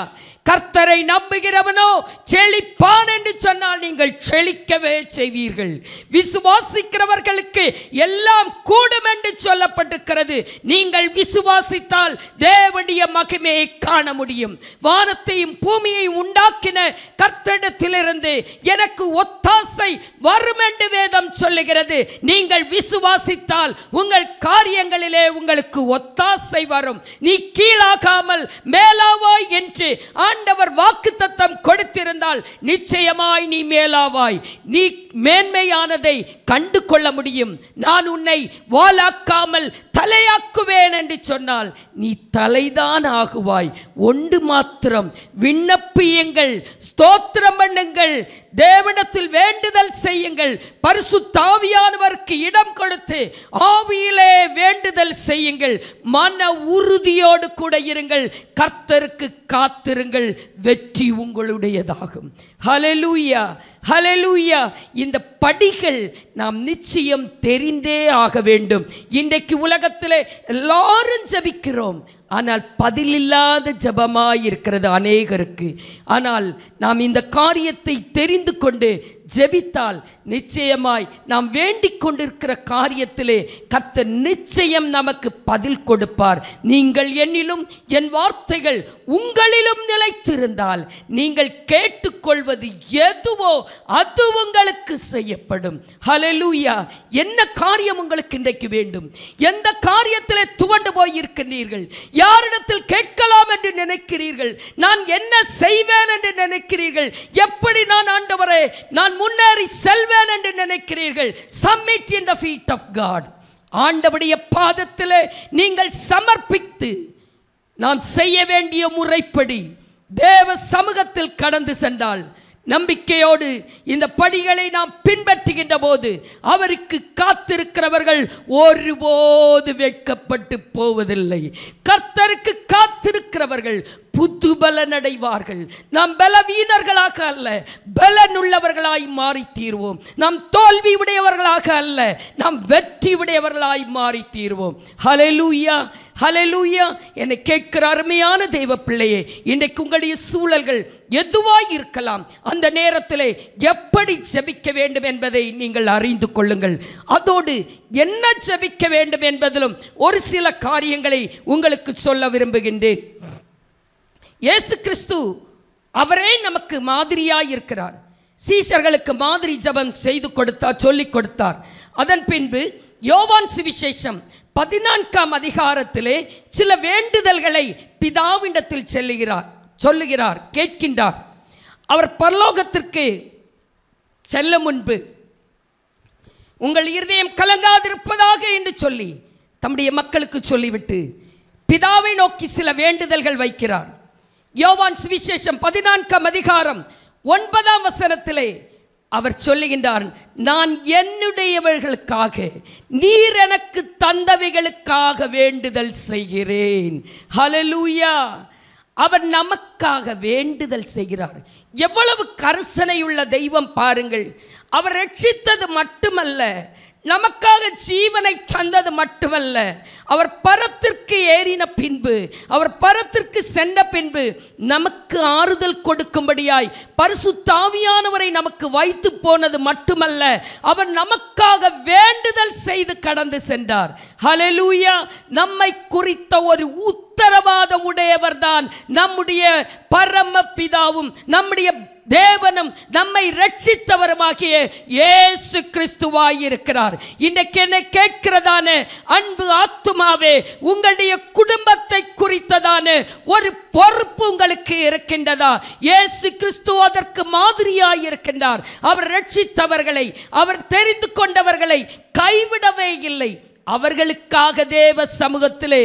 கர்த்தரை நம்புகிறவனோ செழிப்பான் என்று சொன்னால் நீங்கள் செழிக்கவே செய்வீர்கள் விசுவாசிக்கிறவர்களுக்கு எல்லாம் கூடும் என்று சொல்லப்பட்டிருக்கிறது நீங்கள் விசுவாசித்தால் தேவனுடைய மகிமையை காண முடியும் வானத்தையும் பூமியை உண்டாக்கின கர்த்தடத்திலிருந்து எனக்கு ஒத்தாசை வரும் என்று வேதம் சொல்லுகிறது நீங்கள் விசுவாசித்தால் உங்கள் காரியங்களிலே உங்களுக்கு ஒத்த ஒத்தாசை வரும் நீ கீழாகாமல் மேலாவாய் என்று ஆண்டவர் வாக்கு தத்தம் கொடுத்திருந்தால் நிச்சயமாய் நீ மேலாவாய் நீ மேன்மையானதை கண்டு கொள்ள முடியும் நான் உன்னை வாலாக்காமல் தலையாக்குவேன் என்று சொன்னால் நீ தலைதான் ஆகுவாய் ஒன்று மாத்திரம் விண்ணப்பியுங்கள் ஸ்தோத்திரம் பண்ணுங்கள் தேவனத்தில் வேண்டுதல் செய்யுங்கள் பரிசு தாவியானவருக்கு இடம் கொடுத்து ஆவியிலே வேண்டுதல் செய்யுங்கள் மன உறுதியோடு கூட இருங்கள் கர்த்தருக்கு காத்திருங்கள் வெற்றி உங்களுடையதாகும் ஹலலூயா ஹலலூயா இந்த படிகள் நாம் நிச்சயம் தெரிந்தே ஆக வேண்டும் இன்றைக்கு உலகத்தில் எல்லாரும் ஜபிக்கிறோம் ஆனால் பதிலில்லாத ஜபமாக இருக்கிறது அநேகருக்கு ஆனால் நாம் இந்த காரியத்தை தெரிந்து கொண்டு ஜெபித்தால் நிச்சயமாய் நாம் வேண்டிக் கொண்டிருக்கிற காரியத்திலே கத்த நிச்சயம் நமக்கு பதில் கொடுப்பார் நீங்கள் என்னிலும் என் வார்த்தைகள் உங்களிலும் நிலைத்திருந்தால் நீங்கள் கேட்டுக்கொள்வது எதுவோ அது உங்களுக்கு செய்யப்படும் ஹலலூயா என்ன காரியம் உங்களுக்கு இன்றைக்கு வேண்டும் எந்த காரியத்தில் துவண்டு போய் இருக்கின்றீர்கள் யாரிடத்தில் கேட்கலாம் என்று நினைக்கிறீர்கள் நான் என்ன செய்வேன் என்று நினைக்கிறீர்கள் எப்படி நான் ஆண்டவரே நான் முன்னேறி செல்வேன் என்று நினைக்கிறீர்கள் submit in the feet of God ஆண்டவடைய பாதத்தில் நீங்கள் சமர்ப்பித்து நான் செய்ய வேண்டிய முறைப்படி தேவ சமூகத்தில் கடந்து சென்றால் நம்பிக்கையோடு இந்த படிகளை நாம் பின்பற்றுகின்ற போது அவருக்கு காத்திருக்கிறவர்கள் ஒருபோது வெட்கப்பட்டு போவதில்லை கர்த்தருக்கு காத்திருக்கிறவர்கள் புத்து பலன் அடைவார்கள் நாம் பலவீனர்களாக அல்ல பலனுள்ளவர்களாய் மாறி தீர்வோம் நாம் தோல்வி உடையவர்களாக அல்ல நாம் வெற்றி உடையவர்களாய் மாறி தீர்வோம் ஹலெலூயா ஹலெலூயா என்னை கேட்கிற அருமையான தெய்வ பிள்ளையே இன்றைக்கு உங்களுடைய சூழல்கள் எதுவாய் இருக்கலாம் அந்த நேரத்தில் எப்படி ஜபிக்க வேண்டும் என்பதை நீங்கள் அறிந்து கொள்ளுங்கள் அதோடு என்ன ஜபிக்க வேண்டும் என்பதிலும் ஒரு சில காரியங்களை உங்களுக்கு சொல்ல விரும்புகின்றேன் இயேசு கிறிஸ்து அவரே நமக்கு மாதிரியாய் இருக்கிறார் சீஷர்களுக்கு மாதிரி ஜபம் செய்து கொடுத்தார் சொல்லிக் கொடுத்தார் அதன் பின்பு யோவான் சுவிசேஷம் பதினான்காம் அதிகாரத்திலே சில வேண்டுதல்களை பிதாவிடத்தில் செல்லுகிறார் சொல்லுகிறார் கேட்கின்றார் அவர் பரலோகத்திற்கு செல்ல முன்பு உங்கள் இருதயம் கலங்காதிருப்பதாக என்று சொல்லி தம்முடைய மக்களுக்கு சொல்லிவிட்டு பிதாவை நோக்கி சில வேண்டுதல்கள் வைக்கிறார் யோவான் சுவிசேஷம் பதினான்காம் அதிகாரம் ஒன்பதாம் வசனத்திலே அவர் சொல்லுகின்றார் நான் என்னுடையவர்களுக்காக நீர் எனக்கு தந்தவைகளுக்காக வேண்டுதல் செய்கிறேன் ஹலலூயா அவர் நமக்காக வேண்டுதல் செய்கிறார் எவ்வளவு கரிசனையுள்ள தெய்வம் பாருங்கள் அவர் ரட்சித்தது மட்டுமல்ல நமக்காக ஜீவனை தந்தது மட்டுமல்ல அவர் பரத்திற்கு ஏறின பின்பு அவர் பரத்திற்கு சென்ற பின்பு நமக்கு ஆறுதல் கொடுக்கும்படியாய் பரிசு தாவியானவரை நமக்கு வைத்து போனது மட்டுமல்ல அவர் நமக்காக வேண்டுதல் செய்து கடந்து சென்றார் ஹலலூயா நம்மை குறித்த ஒரு உத்தரவாதம் உடையவர்தான் நம்முடைய பிதாவும் நம்முடைய தேவனும் நம்மை ரட்சித்தவருமாகிய இயேசு கிறிஸ்துவாயிருக்கிறார் இன்றைக்கு என்னை கேட்கிறதான அன்பு ஆத்துமாவே உங்களுடைய குடும்பத்தை குறித்ததான ஒரு பொறுப்பு உங்களுக்கு இருக்கின்றதா இயேசு கிறிஸ்து அதற்கு மாதிரியாயிருக்கின்றார் இருக்கின்றார் அவர் ரட்சித்தவர்களை அவர் தெரிந்து கொண்டவர்களை கைவிடவே இல்லை அவர்களுக்காக தேவ சமூகத்திலே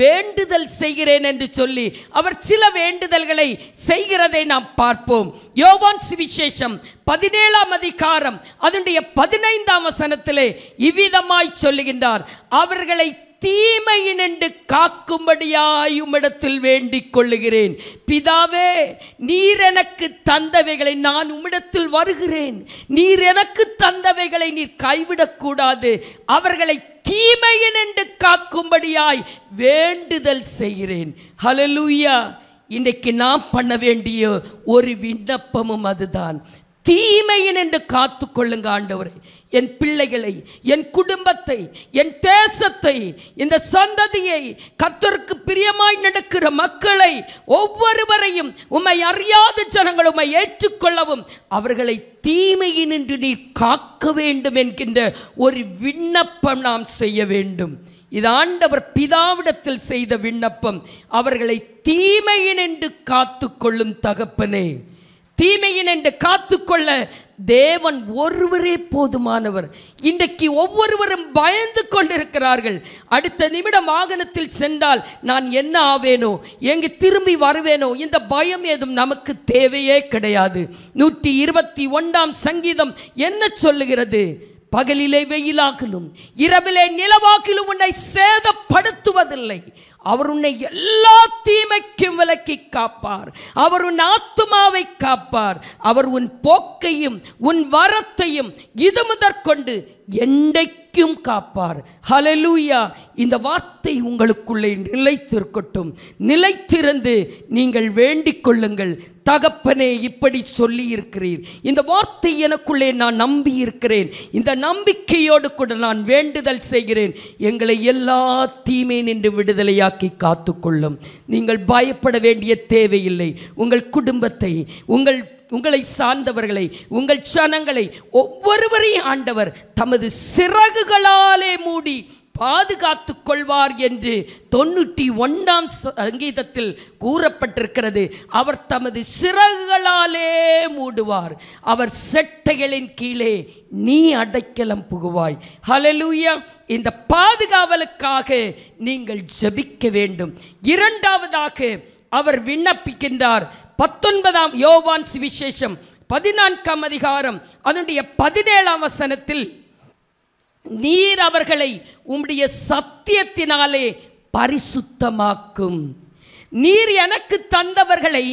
வேண்டுதல் செய்கிறேன் என்று சொல்லி அவர் சில வேண்டுதல்களை செய்கிறதை நாம் பார்ப்போம் யோவான் சுவிசேஷம் பதினேழாம் அதிகாரம் அதனுடைய பதினைந்தாம் வசனத்திலே இவ்விதமாய் சொல்லுகின்றார் அவர்களை தீமையினின்று காக்கும்படியாய் உம்மிடத்தில் வேண்டிக் கொள்ளுகிறேன் பிதாவே நீர் எனக்கு தந்தவைகளை நான் உம்மிடத்தில் வருகிறேன் நீர் எனக்கு தந்தவைகளை நீர் கைவிடக்கூடாது அவர்களை தீமையினின்று காக்கும்படியாய் வேண்டுதல் செய்கிறேன் ஹலலூயா இன்றைக்கு நாம் பண்ண வேண்டிய ஒரு விண்ணப்பமும் அதுதான் என்று காத்து கொள்ளுங்க ஆண்டவரே என் பிள்ளைகளை என் குடும்பத்தை என் தேசத்தை இந்த சந்ததியை கர்த்தருக்கு பிரியமாய் நடக்கிற மக்களை ஒவ்வொருவரையும் உம்மை அறியாத ஜனங்கள் உமை ஏற்றுக்கொள்ளவும் அவர்களை தீமையினின்று நீ காக்க வேண்டும் என்கின்ற ஒரு விண்ணப்பம் நாம் செய்ய வேண்டும் இது ஆண்டவர் பிதாவிடத்தில் செய்த விண்ணப்பம் அவர்களை தீமையினின்று காத்து கொள்ளும் தகப்பனே தீமையின் என்று காத்துக்கொள்ள தேவன் ஒருவரே போதுமானவர் இன்றைக்கு ஒவ்வொருவரும் பயந்து கொண்டிருக்கிறார்கள் அடுத்த நிமிடம் வாகனத்தில் சென்றால் நான் என்ன ஆவேனோ எங்கு திரும்பி வருவேனோ இந்த பயம் ஏதும் நமக்கு தேவையே கிடையாது நூற்றி இருபத்தி ஒன்றாம் சங்கீதம் என்ன சொல்லுகிறது பகலிலே வெயிலாகிலும் இரவிலே நிலவாக்கிலும் உன்னை சேதப்படுத்துவதில்லை அவர் உன்னை எல்லா தீமைக்கும் விலக்கி காப்பார் அவர் உன் ஆத்துமாவை காப்பார் அவர் உன் போக்கையும் உன் வரத்தையும் இது முதற்கொண்டு என்றைக்கும் நிற்கும் காப்பார் ஹலலூயா இந்த வார்த்தை உங்களுக்குள்ளே நிலைத்திருக்கட்டும் நிலைத்திருந்து நீங்கள் வேண்டிக் கொள்ளுங்கள் தகப்பனே இப்படி சொல்லி இருக்கிறீர் இந்த வார்த்தை எனக்குள்ளே நான் நம்பி இருக்கிறேன் இந்த நம்பிக்கையோடு கூட நான் வேண்டுதல் செய்கிறேன் எங்களை எல்லா தீமை நின்று விடுதலையாக்கி காத்துக்கொள்ளும் நீங்கள் பயப்பட வேண்டிய தேவையில்லை உங்கள் குடும்பத்தை உங்கள் உங்களை சார்ந்தவர்களை உங்கள் சனங்களை ஒவ்வொருவரையும் ஆண்டவர் தமது சிறகுகளாலே மூடி பாதுகாத்து கொள்வார் என்று தொண்ணூற்றி ஒன்றாம் சங்கீதத்தில் கூறப்பட்டிருக்கிறது அவர் தமது சிறகுகளாலே மூடுவார் அவர் செட்டைகளின் கீழே நீ அடைக்கலம் புகுவாய் ஹலலூயா இந்த பாதுகாவலுக்காக நீங்கள் ஜபிக்க வேண்டும் இரண்டாவதாக அவர் விண்ணப்பிக்கின்றார் பத்தொன்பதாம் யோவான் சுவிசேஷம் பதினான்காம் அதிகாரம் அதனுடைய பதினேழாம் வசனத்தில் நீர் அவர்களை உம்முடைய சத்தியத்தினாலே பரிசுத்தமாக்கும் நீர் எனக்கு தந்தவர்களை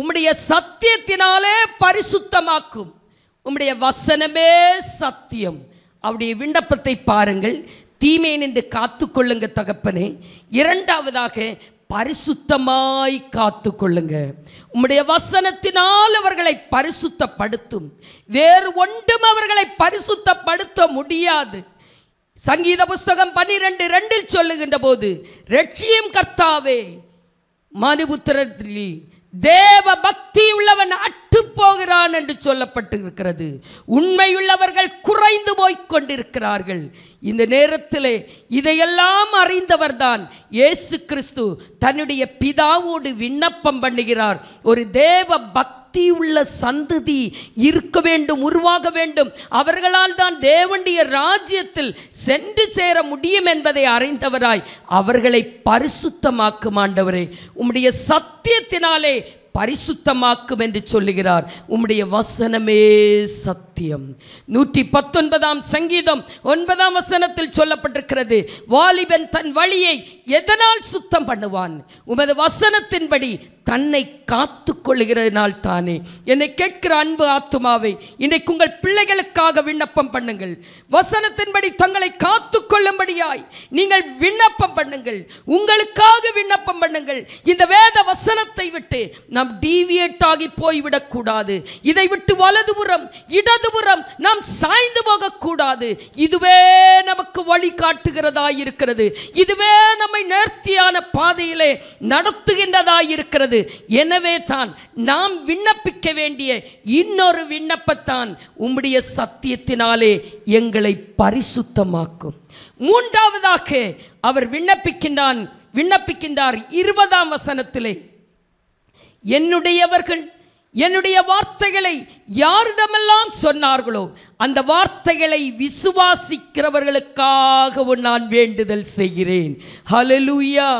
உம்முடைய சத்தியத்தினாலே பரிசுத்தமாக்கும் உம்முடைய வசனமே சத்தியம் அவருடைய விண்ணப்பத்தை பாருங்கள் தீமையை நின்று காத்து கொள்ளுங்க தகப்பனே இரண்டாவதாக பரிசுத்தமாய் காத்து கொள்ளுங்க உம்முடைய வசனத்தினால் அவர்களை பரிசுத்தப்படுத்தும் வேறு ஒன்றும் அவர்களை பரிசுத்தப்படுத்த முடியாது சங்கீத புஸ்தகம் பன்னிரெண்டு ரெண்டில் சொல்லுகின்ற போது ரட்சியும் கர்த்தாவே மனுபுத்திரத்தில் தேவ பக்தி உள்ளவன் அட்டு போகிறான் என்று சொல்லப்பட்டிருக்கிறது உண்மையுள்ளவர்கள் குறைந்து போய் கொண்டிருக்கிறார்கள் இந்த நேரத்திலே இதையெல்லாம் அறிந்தவர்தான் இயேசு கிறிஸ்து தன்னுடைய பிதாவோடு விண்ணப்பம் பண்ணுகிறார் ஒரு தேவ பக்தி பக்தி உள்ள சந்ததி இருக்க வேண்டும் உருவாக வேண்டும் அவர்களால் தான் தேவண்டிய ராஜ்யத்தில் சென்று சேர முடியும் என்பதை அறிந்தவராய் அவர்களை பரிசுத்தமாக்கும் ஆண்டவரே உம்முடைய சத்தியத்தினாலே பரிசுத்தமாக்கும் என்று சொல்லுகிறார் உம்முடைய வசனமே சத்தியம் நூற்றி பத்தொன்பதாம் சங்கீதம் ஒன்பதாம் வசனத்தில் சொல்லப்பட்டிருக்கிறது வாலிபன் தன் வழியை எதனால் சுத்தம் பண்ணுவான் உமது வசனத்தின்படி தன்னை காத்து கொள்ளுகிறதினால் தானே என்னை கேட்கிற அன்பு ஆத்துமாவை இன்னைக்கு உங்கள் பிள்ளைகளுக்காக விண்ணப்பம் பண்ணுங்கள் வசனத்தின்படி தங்களை காத்து கொள்ளும்படியாய் நீங்கள் விண்ணப்பம் பண்ணுங்கள் உங்களுக்காக விண்ணப்பம் பண்ணுங்கள் இந்த வேத வசனத்தை விட்டு நாம் டீவியேட் ஆகி போய்விடக்கூடாது இதை விட்டு வலதுபுறம் இடதுபுறம் நாம் சாய்ந்து போகக்கூடாது இதுவே நமக்கு வழி இருக்கிறது இதுவே நம்மை நேர்த்தியான பாதையிலே நடத்துகின்றதா இருக்கிறது எனவே தான் நாம் விண்ணப்பிக்க வேண்டிய இன்னொரு விண்ணப்பத்தான் உம்முடைய சத்தியத்தினாலே எங்களை பரிசுத்தமாக்கும் மூன்றாவதாக அவர் விண்ணப்பிக்கின்றான் விண்ணப்பிக்கின்றார் இருபதாம் வசனத்திலே என்னுடையவர்கள் என்னுடைய வார்த்தைகளை யாரிடமெல்லாம் சொன்னார்களோ அந்த வார்த்தைகளை விசுவாசிக்கிறவர்களுக்காகவும் நான் வேண்டுதல் செய்கிறேன் ஹலலூயா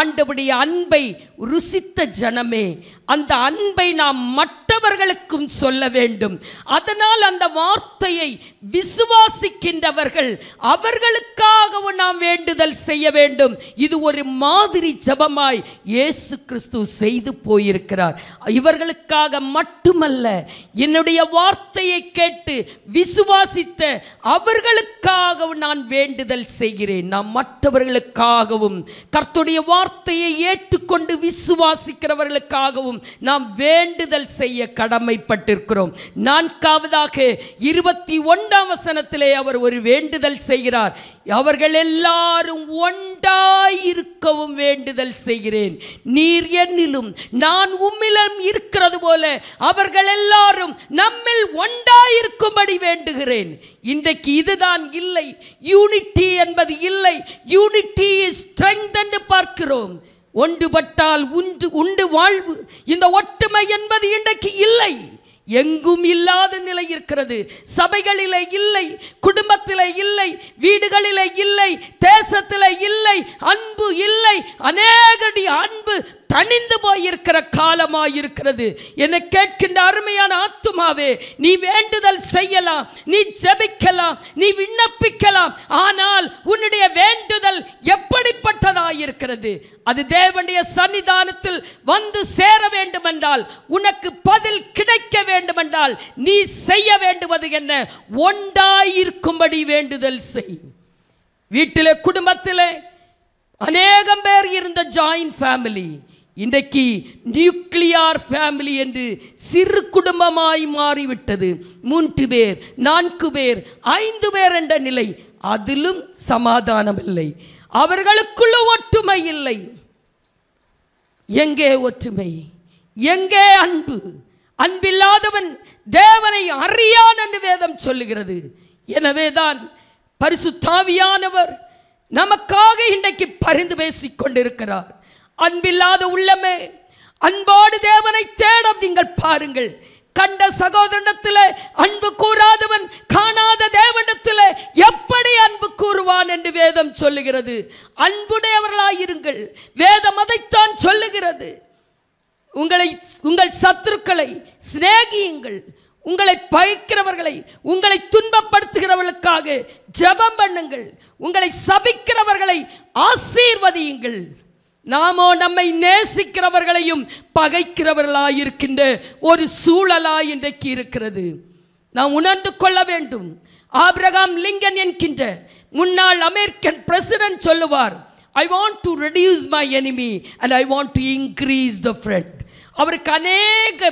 ஆண்டபடி அன்பை ருசித்த ஜனமே அந்த அன்பை நாம் மற்றவர்களுக்கும் சொல்ல வேண்டும் அதனால் அந்த வார்த்தையை விசுவாசிக்கின்றவர்கள் அவர்களுக்காகவும் நாம் வேண்டுதல் செய்ய வேண்டும் இது ஒரு மாதிரி ஜபமாய் இயேசு கிறிஸ்து செய்து போயிருக்கிறார் இவர்களுக்காக மட்டுமல்ல என்னுடைய வார்த்தையை கேட்டு விசுவாசித்த அவர்களுக்காகவும் நான் வேண்டுதல் செய்கிறேன் நாம் மற்றவர்களுக்காகவும் கர்த்துடைய வார்த்தையை ஏற்றுக்கொண்டு விசுவாசிக்கிறவர்களுக்காகவும் நாம் வேண்டுதல் செய்ய கடமைப்பட்டிருக்கிறோம் நான்காவதாக இருபத்தி ஒன்றாம் வசனத்திலே அவர் ஒரு வேண்டுதல் செய்கிறார் அவர்கள் எல்லாரும் ஒன்றாயிருக்கவும் வேண்டுதல் செய்கிறேன் நீர் என்னிலும் நான் உம்மிலும் இருக்கிறது போல அவர்கள் எல்லாரும் நம்மில் ஒன்றாயிருக்கும்படி வேண்டுகிறேன் இன்றைக்கு இதுதான் இல்லை யூனிட்டி என்பது இல்லை யூனிட்டி ஸ்ட்ரெங்க் என்று பார்க்கிறோம் ஒன்றுபட்டால் உண்டு உண்டு வாழ்வு இந்த ஒற்றுமை என்பது இன்றைக்கு இல்லை எங்கும் இல்லாத நிலை இருக்கிறது சபைகளிலே இல்லை குடும்பத்திலே இல்லை வீடுகளிலே இல்லை தேசத்திலே இல்லை அன்பு இல்லை அநேகடி அன்பு தனிந்து போயிருக்கிற காலமாயிருக்கிறது என்னை கேட்கின்ற அருமையான ஆத்துமாவே நீ வேண்டுதல் செய்யலாம் நீ ஜெபிக்கலாம் நீ விண்ணப்பிக்கலாம் ஆனால் உன்னுடைய வேண்டுதல் எப்படிப்பட்டதாயிருக்கிறது அது தேவனுடைய சன்னிதானத்தில் வந்து சேர வேண்டுமென்றால் உனக்கு பதில் கிடைக்க வேண்டுமென்றால் நீ செய்ய வேண்டுவது என்ன ஒன்றாயிருக்கும்படி வேண்டுதல் செய் வீட்டில் குடும்பத்தில் அநேகம் பேர் இருந்த ஜாயின் ஃபேமிலி இன்றைக்கு நியூக்ளியார் ஃபேமிலி என்று சிறு குடும்பமாய் மாறிவிட்டது மூன்று பேர் நான்கு பேர் ஐந்து பேர் என்ற நிலை அதிலும் சமாதானம் இல்லை அவர்களுக்குள்ள ஒற்றுமை இல்லை எங்கே ஒற்றுமை எங்கே அன்பு அன்பில்லாதவன் தேவனை அறியான் என்று வேதம் சொல்லுகிறது எனவேதான் பரிசுத்தாவியானவர் நமக்காக இன்றைக்கு பரிந்து பேசிக் கொண்டிருக்கிறார் அன்பில்லாத உள்ளமே அன்போடு தேவனை தேட நீங்கள் பாருங்கள் கண்ட சகோதரனத்தில் அன்பு கூறாதவன் காணாத தேவனிடத்தில் எப்படி அன்பு கூறுவான் என்று வேதம் சொல்லுகிறது அன்புடையவர்களாயிருங்கள் வேதம் அதைத்தான் சொல்லுகிறது உங்களை உங்கள் சத்துருக்களை சிநேகியுங்கள் உங்களை பகிக்கிறவர்களை உங்களை துன்பப்படுத்துகிறவர்களுக்காக ஜபம் பண்ணுங்கள் உங்களை சபிக்கிறவர்களை ஆசீர்வதியுங்கள் நாமோ நம்மை நேசிக்கிறவர்களையும் பகைக்கிறவர்களாயிருக்கின்ற ஒரு சூழலாய் இன்றைக்கு இருக்கிறது நாம் உணர்ந்து கொள்ள வேண்டும் ஆப்ரகாம் லிங்கன் என்கின்ற முன்னாள் அமெரிக்கன் பிரசிடென்ட் சொல்லுவார் I want to reduce my enemy and I want to increase the friend அவருக்கு அநேக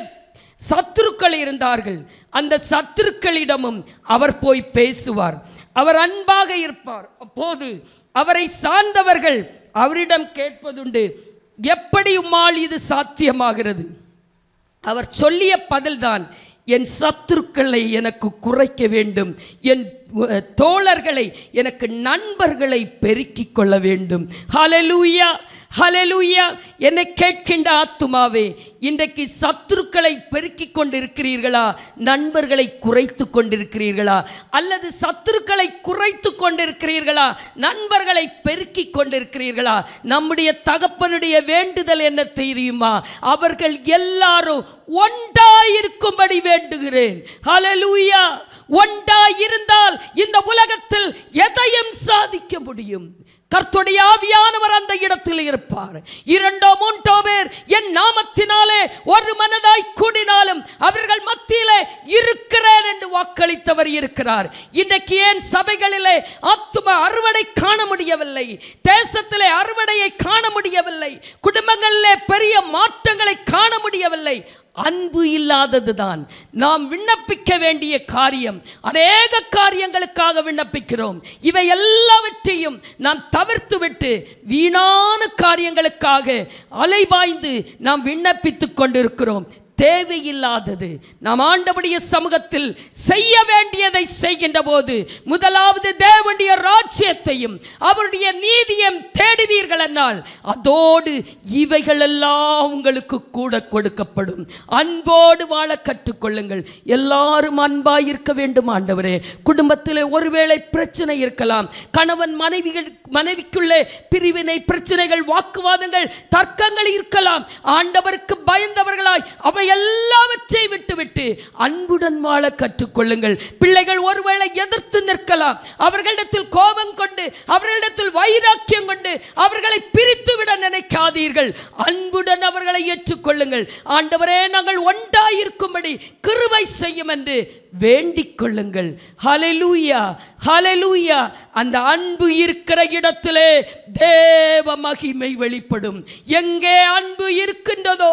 சத்துருக்கள் இருந்தார்கள் அந்த சத்துருக்களிடமும் அவர் போய் பேசுவார் அவர் அன்பாக இருப்பார் அப்போது அவரை சார்ந்தவர்கள் அவரிடம் கேட்பதுண்டு எப்படி உம்மால் இது சாத்தியமாகிறது அவர் சொல்லிய பதில்தான் என் சத்துருக்களை எனக்கு குறைக்க வேண்டும் என் தோழர்களை எனக்கு நண்பர்களை பெருக்கிக் கொள்ள வேண்டும் ஹலலூயா ஹலலூயா என்னை கேட்கின்ற ஆத்துமாவே இன்றைக்கு சத்துருக்களை பெருக்கிக் கொண்டிருக்கிறீர்களா நண்பர்களை குறைத்து கொண்டிருக்கிறீர்களா அல்லது சத்துருக்களை குறைத்து கொண்டிருக்கிறீர்களா நண்பர்களை பெருக்கி கொண்டிருக்கிறீர்களா நம்முடைய தகப்பனுடைய வேண்டுதல் என்ன தெரியுமா அவர்கள் எல்லாரும் ஒன்றாயிருக்கும்படி வேண்டுகிறேன் ஹலலூயா ஒன்றாயிருந்தால் இந்த உலகத்தில் எதையும் சாதிக்க முடியும் கர்த்துடைய ஆவியானவர் அந்த இடத்தில் இருப்பார் இரண்டோ மூன்றோ பேர் என் நாமத்தினாலே ஒரு மனதாய் கூடினாலும் அவர்கள் மத்தியிலே இருக்கிறேன் என்று வாக்களித்தவர் இருக்கிறார் இன்றைக்கு ஏன் சபைகளிலே ஆத்தும அறுவடை காண முடியவில்லை தேசத்திலே அறுவடையை காண முடியவில்லை குடும்பங்களிலே பெரிய மாற்றங்களை காண முடியவில்லை அன்பு இல்லாதது தான் நாம் விண்ணப்பிக்க வேண்டிய காரியம் அநேக காரியங்களுக்காக விண்ணப்பிக்கிறோம் இவை எல்லாவற்றையும் நாம் தவிர்த்து விட்டு வீணான காரியங்களுக்காக அலைபாய்ந்து நாம் விண்ணப்பித்துக் கொண்டிருக்கிறோம் தேவையில்லாதது நாம் ஆண்டபடிய சமூகத்தில் செய்ய வேண்டியதை செய்கின்ற போது முதலாவது தேவனுடைய ராஜ்யத்தையும் அவருடைய நீதியும் தேடுவீர்கள் என்னால் அதோடு இவைகளெல்லாம் உங்களுக்கு கூட கொடுக்கப்படும் அன்போடு வாழ கற்றுக்கொள்ளுங்கள் எல்லாரும் அன்பாய் இருக்க வேண்டும் ஆண்டவரே குடும்பத்தில் ஒருவேளை பிரச்சனை இருக்கலாம் கணவன் மனைவிகள் மனைவிக்குள்ளே பிரிவினை பிரச்சனைகள் வாக்குவாதங்கள் தர்க்கங்கள் இருக்கலாம் ஆண்டவருக்கு பயந்தவர்களாய் அவை எல்லாவற்றை விட்டுவிட்டு அன்புடன் வாழ கற்றுக்கொள்ளுங்கள் பிள்ளைகள் ஒருவேளை எதிர்த்து நிற்கலாம் அவர்களிடத்தில் கோபம் கொண்டு அவர்களிடத்தில் வைராக்கியம் கொண்டு அவர்களை பிரித்து விட நினைக்காதீர்கள் அன்புடன் அவர்களை ஏற்றுக்கொள்ளுங்கள் ஆண்டவரே நாங்கள் ஒன்றாயிருக்கும்படி கிருவை செய்யும் என்று வேண்டிக் கொள்ளுங்கள் ஹலலூயா ஹலலூயா அந்த அன்பு இருக்கிற இடத்திலே தேவ மகிமை வெளிப்படும் எங்கே அன்பு இருக்கின்றதோ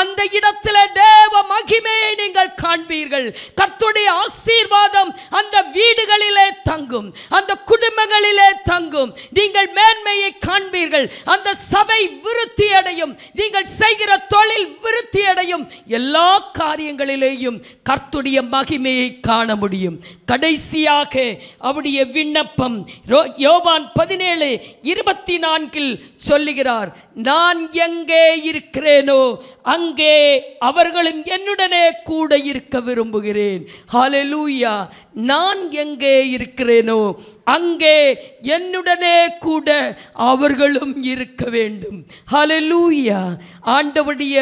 அந்த இடத்திலே தேவ மகிமையை நீங்கள் காண்பீர்கள் கத்துடைய ஆசீர்வாதம் அந்த வீடுகளிலே தங்கும் அந்த குடும்பங்களிலே தங்கும் நீங்கள் மேன்மையை காண்பீர்கள் அந்த சபை விருத்தி அடையும் நீங்கள் செய்கிற தொழில் விருத்தி அடையும் எல்லா காரியங்களிலேயும் கர்த்துடைய மகிமையை மகிமையை காண முடியும் கடைசியாக அவருடைய விண்ணப்பம் யோபான் பதினேழு இருபத்தி நான்கில் சொல்லுகிறார் நான் எங்கே இருக்கிறேனோ அங்கே அவர்களும் என்னுடனே கூட இருக்க விரும்புகிறேன் ஹலலூயா நான் எங்கே இருக்கிறேனோ அங்கே என்னுடனே கூட அவர்களும் இருக்க வேண்டும் ஹலலூயா ஆண்டவடைய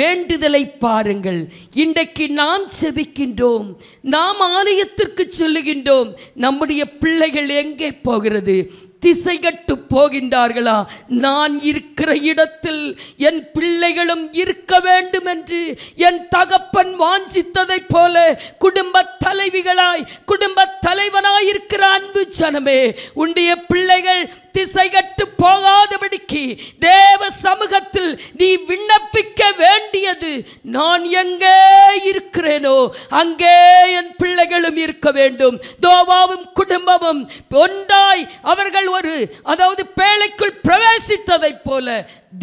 வேண்டுதலை பாருங்கள் இன்றைக்கு நாம் செபிக்கின்றோம் நாம் ஆலயத்திற்கு சொல்லுகின்றோம் நம்முடைய பிள்ளைகள் எங்கே போகிறது திசைகட்டு போகின்றார்களா நான் இருக்கிற இடத்தில் என் பிள்ளைகளும் இருக்க வேண்டும் என்று என் தகப்பன் வாஞ்சித்ததைப் போல குடும்ப தலைவிகளாய் குடும்ப தலைவனாய் இருக்கிற அன்பு ஜனமே உன்னுடைய பிள்ளைகள் திசைகட்டு போகாதபடிக்கு தேவ சமூகத்தில் நீ விண்ணப்பிக்க வேண்டியது நான் எங்கே இருக்கிறேனோ அங்கே என் பிள்ளைகளும் இருக்க வேண்டும் தோவாவும் குடும்பமும் ஒன்றாய் அவர்கள் ஒரு அதாவது பேழைக்குள் பிரவேசித்ததைப் போல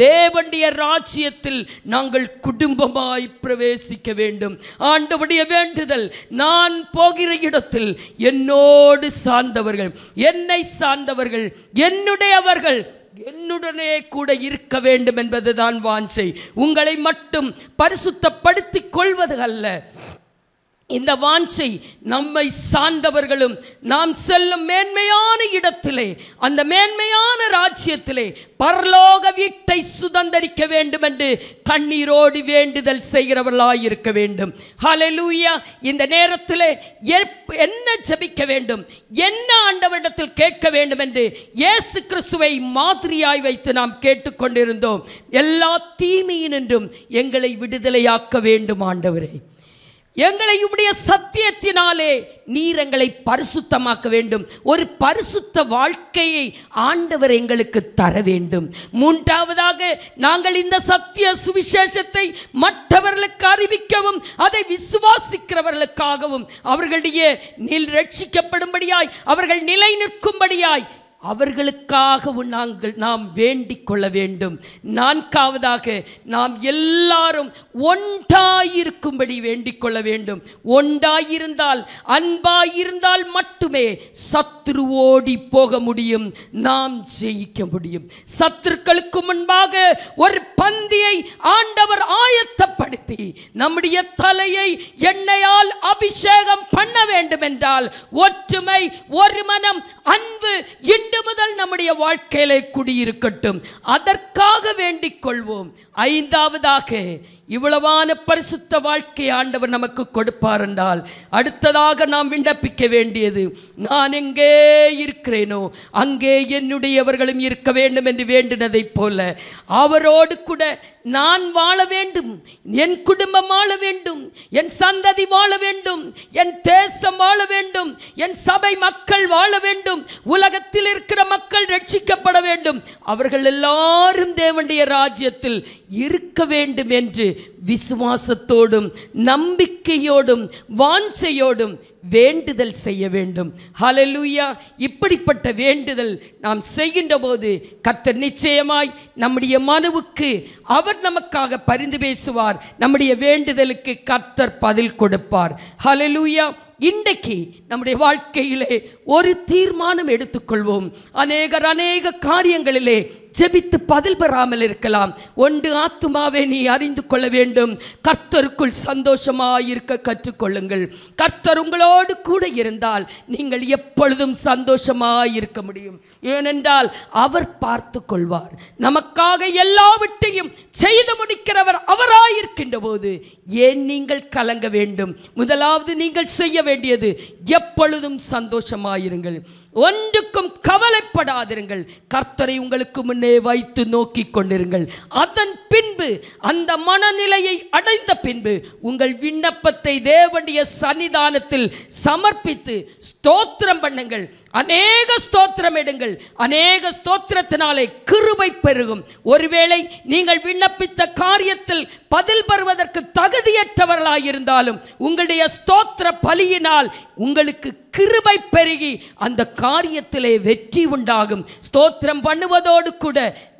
தேவண்டிய ராஜ்யத்தில் நாங்கள் குடும்பமாய் பிரவேசிக்க வேண்டும் ஆண்டவுடைய வேண்டுதல் நான் போகிற இடத்தில் என்னோடு சார்ந்தவர்கள் என்னை சார்ந்தவர்கள் என் என்னுடையவர்கள் என்னுடனே கூட இருக்க வேண்டும் என்பதுதான் வாஞ்சை உங்களை மட்டும் பரிசுத்தப்படுத்திக் கொள்வது அல்ல இந்த வாஞ்சை நம்மை சார்ந்தவர்களும் நாம் செல்லும் மேன்மையான இடத்திலே அந்த மேன்மையான ராஜ்யத்திலே பரலோக வீட்டை சுதந்திரிக்க வேண்டும் என்று கண்ணீரோடி வேண்டுதல் செய்கிறவர்களாயிருக்க வேண்டும் ஹலலூயா இந்த நேரத்தில் என்ன ஜபிக்க வேண்டும் என்ன ஆண்டவரிடத்தில் கேட்க வேண்டும் என்று இயேசு கிறிஸ்துவை மாதிரியாய் வைத்து நாம் கேட்டுக்கொண்டிருந்தோம் எல்லா தீமையினின்றும் எங்களை விடுதலையாக்க வேண்டும் ஆண்டவரே எங்களை உடைய சத்தியத்தினாலே நீர் எங்களை பரிசுத்தமாக்க வேண்டும் ஒரு பரிசுத்த வாழ்க்கையை ஆண்டவர் எங்களுக்கு தர வேண்டும் மூன்றாவதாக நாங்கள் இந்த சத்திய சுவிசேஷத்தை மற்றவர்களுக்கு அறிவிக்கவும் அதை விசுவாசிக்கிறவர்களுக்காகவும் அவர்களுடைய நில் ரட்சிக்கப்படும்படியாய் அவர்கள் நிலை நிற்கும்படியாய் அவர்களுக்காக நாங்கள் நாம் வேண்டிக் கொள்ள வேண்டும் நான்காவதாக நாம் எல்லாரும் ஒன்றாயிருக்கும்படி வேண்டிக் கொள்ள வேண்டும் ஒன்றாயிருந்தால் அன்பாயிருந்தால் மட்டுமே சத்ரு ஓடி போக முடியும் நாம் ஜெயிக்க முடியும் சத்துருக்களுக்கு முன்பாக ஒரு பந்தியை ஆண்டவர் ஆயத்தப்படுத்தி நம்முடைய தலையை எண்ணெயால் அபிஷேகம் பண்ண வேண்டும் என்றால் ஒற்றுமை ஒரு மனம் அன்பு இன்று இன்று முதல் நம்முடைய வாழ்க்கையில குடியிருக்கட்டும் அதற்காக வேண்டிக் கொள்வோம் ஐந்தாவதாக இவ்வளவான பரிசுத்த வாழ்க்கை ஆண்டவர் நமக்கு கொடுப்பார் என்றால் அடுத்ததாக நாம் விண்ணப்பிக்க வேண்டியது நான் எங்கே இருக்கிறேனோ அங்கே என்னுடையவர்களும் இருக்க வேண்டும் என்று வேண்டினதைப் போல அவரோடு கூட நான் வாழ வேண்டும் என் குடும்பம் வாழ வேண்டும் என் சந்ததி வாழ வேண்டும் என் தேசம் வாழ வேண்டும் என் சபை மக்கள் வாழ வேண்டும் உலகத்தில் இருக்கிற மக்கள் ரட்சிக்கப்பட வேண்டும் அவர்கள் எல்லாரும் தேவனுடைய ராஜ்யத்தில் இருக்க வேண்டும் என்று விசுவாசத்தோடும் நம்பிக்கையோடும் வாஞ்சையோடும் வேண்டுதல் செய்ய வேண்டும் ஹலலூயா இப்படிப்பட்ட வேண்டுதல் நாம் செய்கின்ற போது கத்தர் நிச்சயமாய் நம்முடைய மனுவுக்கு அவர் நமக்காக பரிந்து பேசுவார் நம்முடைய வேண்டுதலுக்கு கத்தர் பதில் கொடுப்பார் ஹலலூயா இன்றைக்கு நம்முடைய வாழ்க்கையிலே ஒரு தீர்மானம் எடுத்துக்கொள்வோம் அநேகர் அநேக காரியங்களிலே ஜெபித்து பதில் பெறாமல் இருக்கலாம் ஒன்று ஆத்துமாவை நீ அறிந்து கொள்ள வேண்டும் கர்த்தருக்குள் சந்தோஷமாயிருக்க கற்றுக்கொள்ளுங்கள் கர்த்தர் உங்களோடு கூட இருந்தால் நீங்கள் எப்பொழுதும் சந்தோஷமாயிருக்க முடியும் ஏனென்றால் அவர் பார்த்து கொள்வார் நமக்காக எல்லாவற்றையும் செய்து முடிக்கிறவர் அவராயிருக்கின்ற போது ஏன் நீங்கள் கலங்க வேண்டும் முதலாவது நீங்கள் செய்ய வேண்டியது எப்பொழுதும் சந்தோஷமாயிருங்கள் ஒன்றுக்கும் கவலைப்படாதிருங்கள் கர்த்தரை உங்களுக்கு முன்னே வைத்து நோக்கி கொண்டிருங்கள் அதன் பின்பு அந்த மனநிலையை அடைந்த பின்பு உங்கள் விண்ணப்பத்தை தேவனுடைய சன்னிதானத்தில் சமர்ப்பித்து ஸ்தோத்திரம் பண்ணுங்கள் அநேக ஸ்தோத்திரம் எடுங்கள் அநேக ஸ்தோத்திரத்தினாலே கிருபை பெருகும் ஒருவேளை நீங்கள் விண்ணப்பித்த காரியத்தில் பதில் பெறுவதற்கு தகுதியற்றவர்களாயிருந்தாலும் உங்களுடைய ஸ்தோத்திர பலியினால் உங்களுக்கு கிருபை பெருகி அந்த காரியத்திலே வெற்றி உண்டாகும் ஸ்தோத்திரம் பண்ணுவதோடு கூட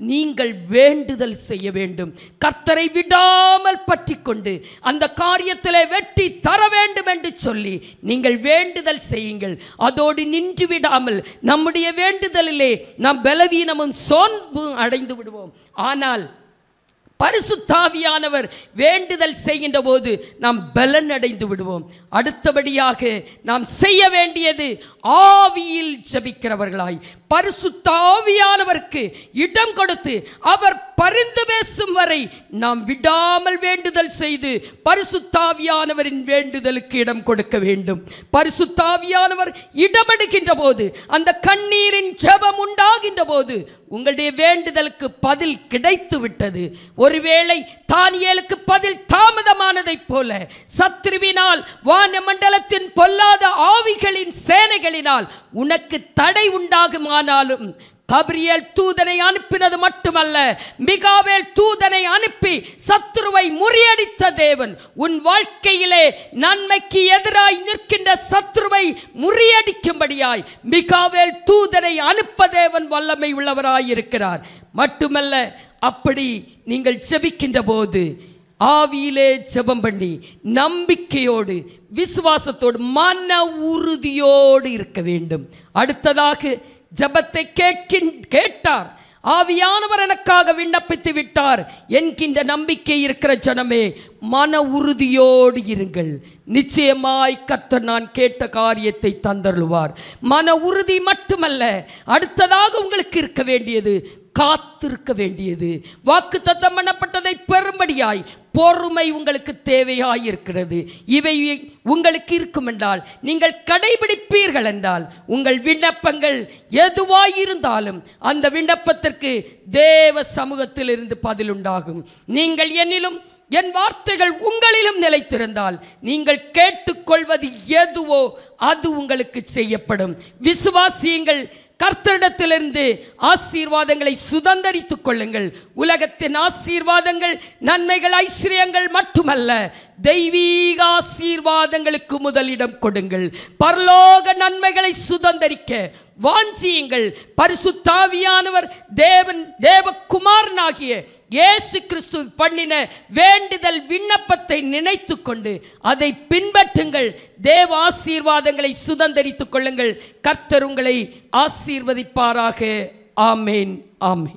நீங்கள் வேண்டுதல் செய்ய வேண்டும் கர்த்தரை விடாமல் பற்றி கொண்டு அந்த காரியத்திலே வெற்றி தர வேண்டும் என்று சொல்லி நீங்கள் வேண்டுதல் செய்யுங்கள் அதோடு நின்றுவிட விடாமல் நம்முடைய வேண்டுதலிலே நாம் பலவீனமும் சோன்பும் அடைந்து விடுவோம் ஆனால் பரிசுத்தாவியானவர் வேண்டுதல் செய்கின்ற போது நாம் பலன் அடைந்து விடுவோம் அடுத்தபடியாக நாம் செய்ய வேண்டியது ஆவியில் ஜபிக்கிறவர்களாய் பரிசுத்தாவியானவருக்கு இடம் கொடுத்து அவர் பரிந்து பேசும் வரை நாம் விடாமல் வேண்டுதல் செய்து பரிசுத்தாவியானவரின் வேண்டுதலுக்கு இடம் கொடுக்க வேண்டும் பரிசுத்தாவியானவர் இடமெடுக்கின்ற போது அந்த கண்ணீரின் ஜபம் உண்டாகின்ற போது உங்களுடைய வேண்டுதலுக்கு பதில் கிடைத்து விட்டது ஒருவேளை தானியலுக்கு பதில் தாமதமானதைப் போல சத்ருவினால் வானமண்டலத்தின் பொல்லாத ஆவிகளின் சேனைகளினால் உனக்கு தடை உண்டாகுமானாலும் கபிரியல் தூதனை அனுப்பினது மட்டுமல்ல மிகாவேல் தூதனை அனுப்பி சத்துருவை முறியடித்த தேவன் உன் வாழ்க்கையிலே நன்மைக்கு எதிராய் நிற்கின்ற சத்துருவை முறியடிக்கும்படியாய் மிகாவேல் தூதனை அனுப்ப தேவன் வல்லமை உள்ளவராயிருக்கிறார் மட்டுமல்ல அப்படி நீங்கள் செபிக்கின்ற போது ஆவியிலே ஜெபம் பண்ணி நம்பிக்கையோடு விசுவாசத்தோடு மன உறுதியோடு இருக்க வேண்டும் அடுத்ததாக ஜபத்தை கேட்கின் கேட்டார் ஆவியானவர் எனக்காக விண்ணப்பித்து விட்டார் என்கின்ற நம்பிக்கை இருக்கிற ஜனமே மன உறுதியோடு இருங்கள் நிச்சயமாய் கத்தர் நான் கேட்ட காரியத்தை தந்தருள்வார் மன உறுதி மட்டுமல்ல அடுத்ததாக உங்களுக்கு இருக்க வேண்டியது காத்திருக்க வேண்டியது வாக்கு தத்தம் பண்ணப்பட்டதை பெரும்படியாய் பொறுமை உங்களுக்கு தேவையாயிருக்கிறது இவை உங்களுக்கு இருக்கும் என்றால் நீங்கள் கடைபிடிப்பீர்கள் என்றால் உங்கள் விண்ணப்பங்கள் எதுவாயிருந்தாலும் அந்த விண்ணப்பத்திற்கு தேவ சமூகத்திலிருந்து பதிலுண்டாகும் நீங்கள் என்னிலும் என் வார்த்தைகள் உங்களிலும் நிலைத்திருந்தால் நீங்கள் கேட்டுக்கொள்வது எதுவோ அது உங்களுக்கு செய்யப்படும் விசுவாசியங்கள் கர்த்தரிடத்திலிருந்து ஆசீர்வாதங்களை சுதந்திரித்துக் கொள்ளுங்கள் உலகத்தின் ஆசீர்வாதங்கள் நன்மைகள் ஐஸ்வர்யங்கள் மட்டுமல்ல தெய்வீக ஆசீர்வாதங்களுக்கு முதலிடம் கொடுங்கள் பரலோக நன்மைகளை சுதந்திரிக்க வாஞ்சியுங்கள் பரிசுத்தாவியானவர் தேவன் தேவகுமாரனாகிய இயேசு கிறிஸ்து பண்ணின வேண்டுதல் விண்ணப்பத்தை நினைத்து கொண்டு அதை பின்பற்றுங்கள் தேவ ஆசீர்வாதங்களை சுதந்திரித்துக் கொள்ளுங்கள் கர்த்தர் உங்களை ஆசீர்வதிப்பாராக ஆமேன் ஆமேன்